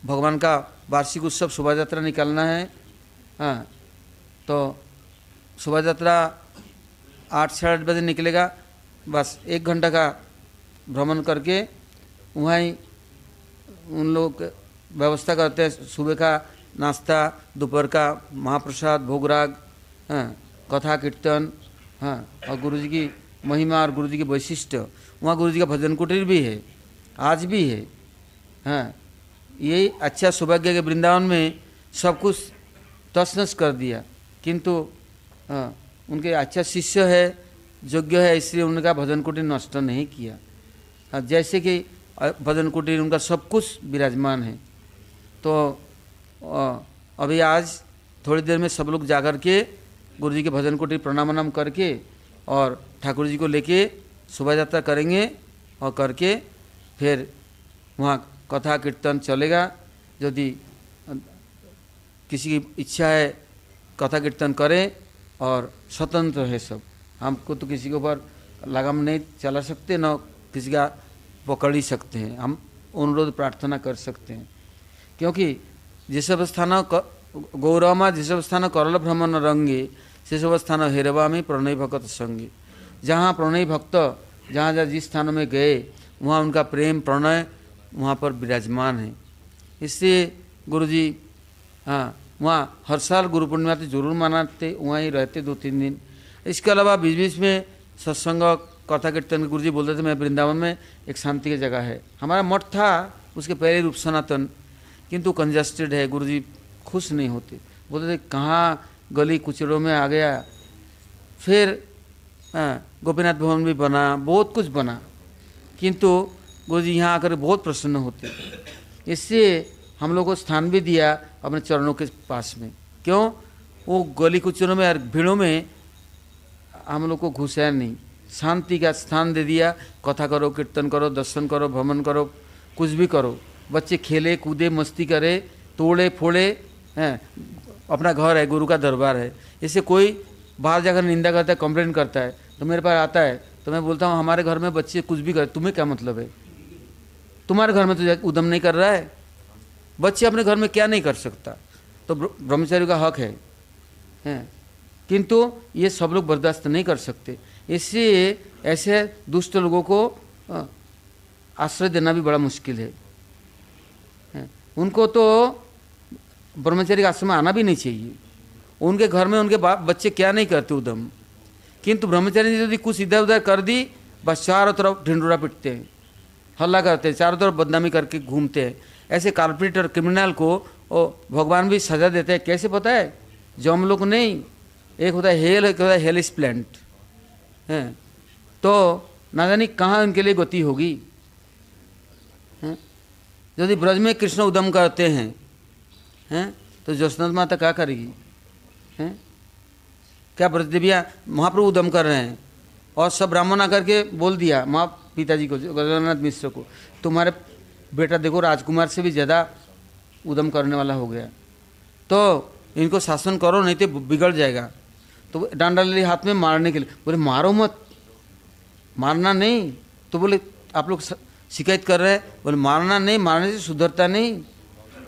भगवान का वार्षिक उत्सव शोभा यात्रा निकालना है हाँ तो शोभा यात्रा आठ साढ़े आठ बजे निकलेगा बस एक घंटा का भ्रमण करके वहीं उन लोग व्यवस्था करते हैं सुबह का नाश्ता दोपहर का महाप्रसाद भोगराग हाँ, कथा कीर्तन हाँ और गुरु जी की महिमा और गुरु जी की वैशिष्ट वहाँ गुरु जी का भजन कुटीर भी है आज भी है हाँ यही अच्छा सौभाग्य के वृंदावन में सब कुछ तसनस कर दिया किंतु हाँ, उनके अच्छा शिष्य है योग्य है इसलिए उनका भजन कुटीर नष्ट नहीं किया हाँ, जैसे कि भजन कुटीर उनका सब कुछ विराजमान है तो अभी आज थोड़ी देर में सब लोग जाकर के गुरु जी के भजन कोटि प्रणाम वणाम करके और ठाकुर जी को लेके शोभा यात्रा करेंगे और करके फिर वहाँ कथा कीर्तन चलेगा यदि किसी की इच्छा है कथा कीर्तन करें और स्वतंत्र है सब हमको तो किसी के ऊपर लगाम नहीं चला सकते न किसी का पकड़ ही सकते हैं हम अनुरोध प्रार्थना कर सकते हैं क्योंकि स्थान স্থান जिसब स्थान करल भ्रमण रंगी से सब स्थान हेरवामी प्रणय भक्त संगे जहाँ प्रणय भक्त जहाँ जहाँ जिस स्थान में गए वहाँ उनका प्रेम प्रणय वहाँ पर विराजमान है इसलिए गुरु जी हाँ वहाँ हर साल गुरु पूर्णिमा तो जरूर मनाते वहाँ ही रहते दो तीन दिन इसके अलावा बीच बीच में सत्संग कथा कीर्तन गुरु जी बोलते थे मैं वृंदावन में एक शांति की जगह है हमारा मठ था उसके पहले रूप सनातन किंतु कंजस्टेड है गुरुजी खुश नहीं होते बोलते थे कहाँ गली कुचड़ों में आ गया फिर हाँ, गोपीनाथ भवन भी बना बहुत कुछ बना किंतु गुरु जी यहाँ आकर बहुत प्रसन्न होते इससे हम लोग को स्थान भी दिया अपने चरणों के पास में क्यों वो गली कुचरों में और भीड़ों में हम लोग को घुसाया नहीं शांति का स्थान दे दिया कथा करो कीर्तन करो दर्शन करो भ्रमण करो कुछ भी करो बच्चे खेले कूदे मस्ती करे तोड़े फोड़े हैं अपना घर है गुरु का दरबार है इससे कोई बाहर जाकर निंदा करता है कंप्लेन करता है तो मेरे पास आता है तो मैं बोलता हूँ हमारे घर में बच्चे कुछ भी करे तुम्हें क्या मतलब है तुम्हारे घर में तो उदम नहीं कर रहा है बच्चे अपने घर में क्या नहीं कर सकता तो ब्रह्मचारी का हक है हैं किंतु ये सब लोग बर्दाश्त नहीं कर सकते इससे ऐसे दुष्ट लोगों को आश्रय देना भी बड़ा मुश्किल है उनको तो ब्रह्मचर्य का आश्रम आना भी नहीं चाहिए उनके घर में उनके बाप बच्चे क्या नहीं करते उधम किंतु ब्रह्मचर्य ने यदि कुछ इधर उधर कर दी बस चारों तरफ ढिंडोरा पिटते हैं हल्ला करते हैं चारों तरफ बदनामी करके घूमते हैं ऐसे कारपोरेट और क्रिमिनल को ओ, भगवान भी सजा देते हैं कैसे पता है जो हम लोग नहीं एक होता है हेल एक होता है हेलिस प्लांट है तो ना जानी कहाँ उनके लिए गति होगी है? यदि ब्रज में कृष्ण उदम करते हैं हैं तो जोशनाथ माता क्या करेगी हैं क्या ब्रज देविया महाप्रभु उदम कर रहे हैं और सब ब्राह्मण आकर के बोल दिया माँ पिताजी को गजाननाथ मिश्र को तुम्हारे बेटा देखो राजकुमार से भी ज़्यादा उदम करने वाला हो गया तो इनको शासन करो नहीं तो बिगड़ जाएगा तो डांडा ले हाथ में मारने के लिए बोले मारो मत मारना नहीं तो बोले आप लोग शिकायत कर रहा है बोले मारना नहीं मारने से सुधरता नहीं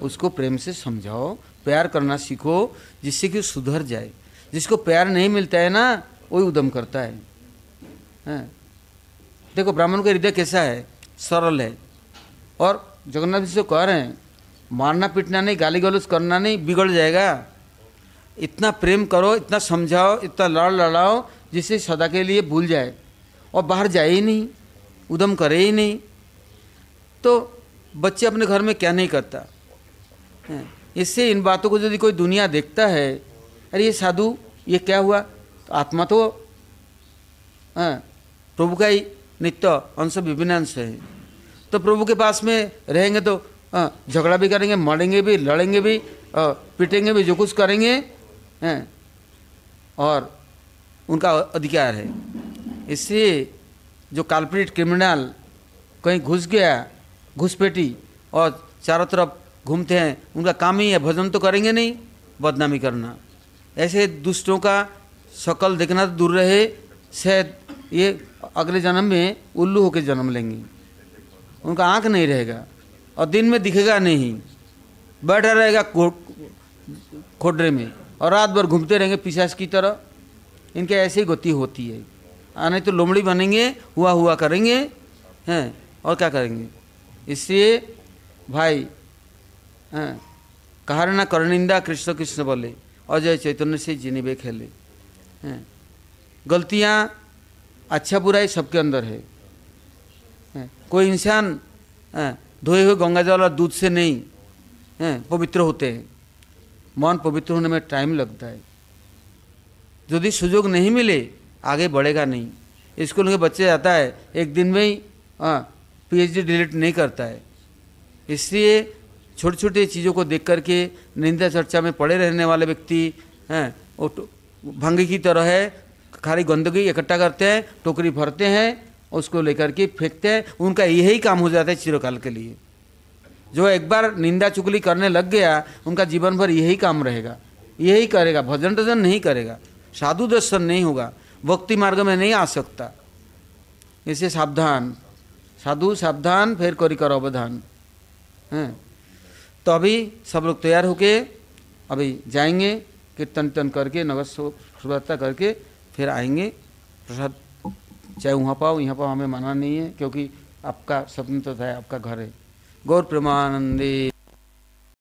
उसको प्रेम से समझाओ प्यार करना सीखो जिससे कि सुधर जाए जिसको प्यार नहीं मिलता है ना वही उदम करता है है। हाँ। देखो ब्राह्मण का हृदय कैसा है सरल है और जगन्नाथ जी से कह रहे हैं मारना पीटना नहीं गाली गलौज करना नहीं बिगड़ जाएगा इतना प्रेम करो इतना समझाओ इतना लड़ लड़ाओ जिससे सदा के लिए भूल जाए और बाहर जाए ही नहीं उदम करे ही नहीं तो बच्चे अपने घर में क्या नहीं करता इससे इन बातों को यदि कोई दुनिया देखता है अरे ये साधु ये क्या हुआ तो आत्मा तो प्रभु का ही नित्य तो अंश विभिन्न अंश है तो प्रभु के पास में रहेंगे तो हाँ, झगड़ा भी करेंगे मरेंगे भी लड़ेंगे भी पीटेंगे भी जो कुछ करेंगे हैं और उनका अधिकार है इससे जो कारपोरेट क्रिमिनल कहीं घुस गया घुसपेटी और चारों तरफ घूमते हैं उनका काम ही है भजन तो करेंगे नहीं बदनामी करना ऐसे दुष्टों का शक्ल देखना तो दूर रहे शायद ये अगले जन्म में उल्लू होकर जन्म लेंगे उनका आँख नहीं रहेगा और दिन में दिखेगा नहीं बैठा रहेगा खोडरे में और रात भर घूमते रहेंगे पिशाच की तरह इनके ऐसी गति होती है नहीं तो लोमड़ी बनेंगे हुआ हुआ करेंगे हैं और क्या करेंगे इसलिए भाई हाँ, कहार ना करनिंदा कृष्ण कृष्ण बोले अजय चैतन्य से जिनेबे खेले हैं हाँ, गलतियाँ अच्छा बुराई सबके अंदर है हाँ, कोई इंसान धोए हुए गंगा जल और दूध से नहीं पवित्र होते हैं मन पवित्र होने में टाइम लगता है यदि सुजोग नहीं मिले आगे बढ़ेगा नहीं स्कूल के बच्चे जाता है एक दिन में ही पीएचडी डिलीट नहीं करता है इसलिए छोटी छोटी चीज़ों को देख करके निंदा चर्चा में पड़े रहने वाले व्यक्ति हैं और तो भंग की तरह है खाली गंदगी इकट्ठा करते हैं टोकरी भरते हैं उसको लेकर के फेंकते हैं उनका यही काम हो जाता है चिरकाल के लिए जो एक बार निंदा चुगली करने लग गया उनका जीवन भर यही काम रहेगा यही करेगा भजन टजन नहीं करेगा साधु दर्शन नहीं होगा भक्ति मार्ग में नहीं आ सकता इसे सावधान साधु सावधान फिर करी कर अवधान हैं हाँ। तो अभी सब लोग तैयार होके अभी जाएंगे कीर्तन तन करके नगर शुभता करके फिर आएंगे प्रसाद चाहे वहाँ पाओ यहाँ पाओ हमें माना नहीं है क्योंकि आपका स्वतंत्रता है आपका घर है गौर प्रेमानंदी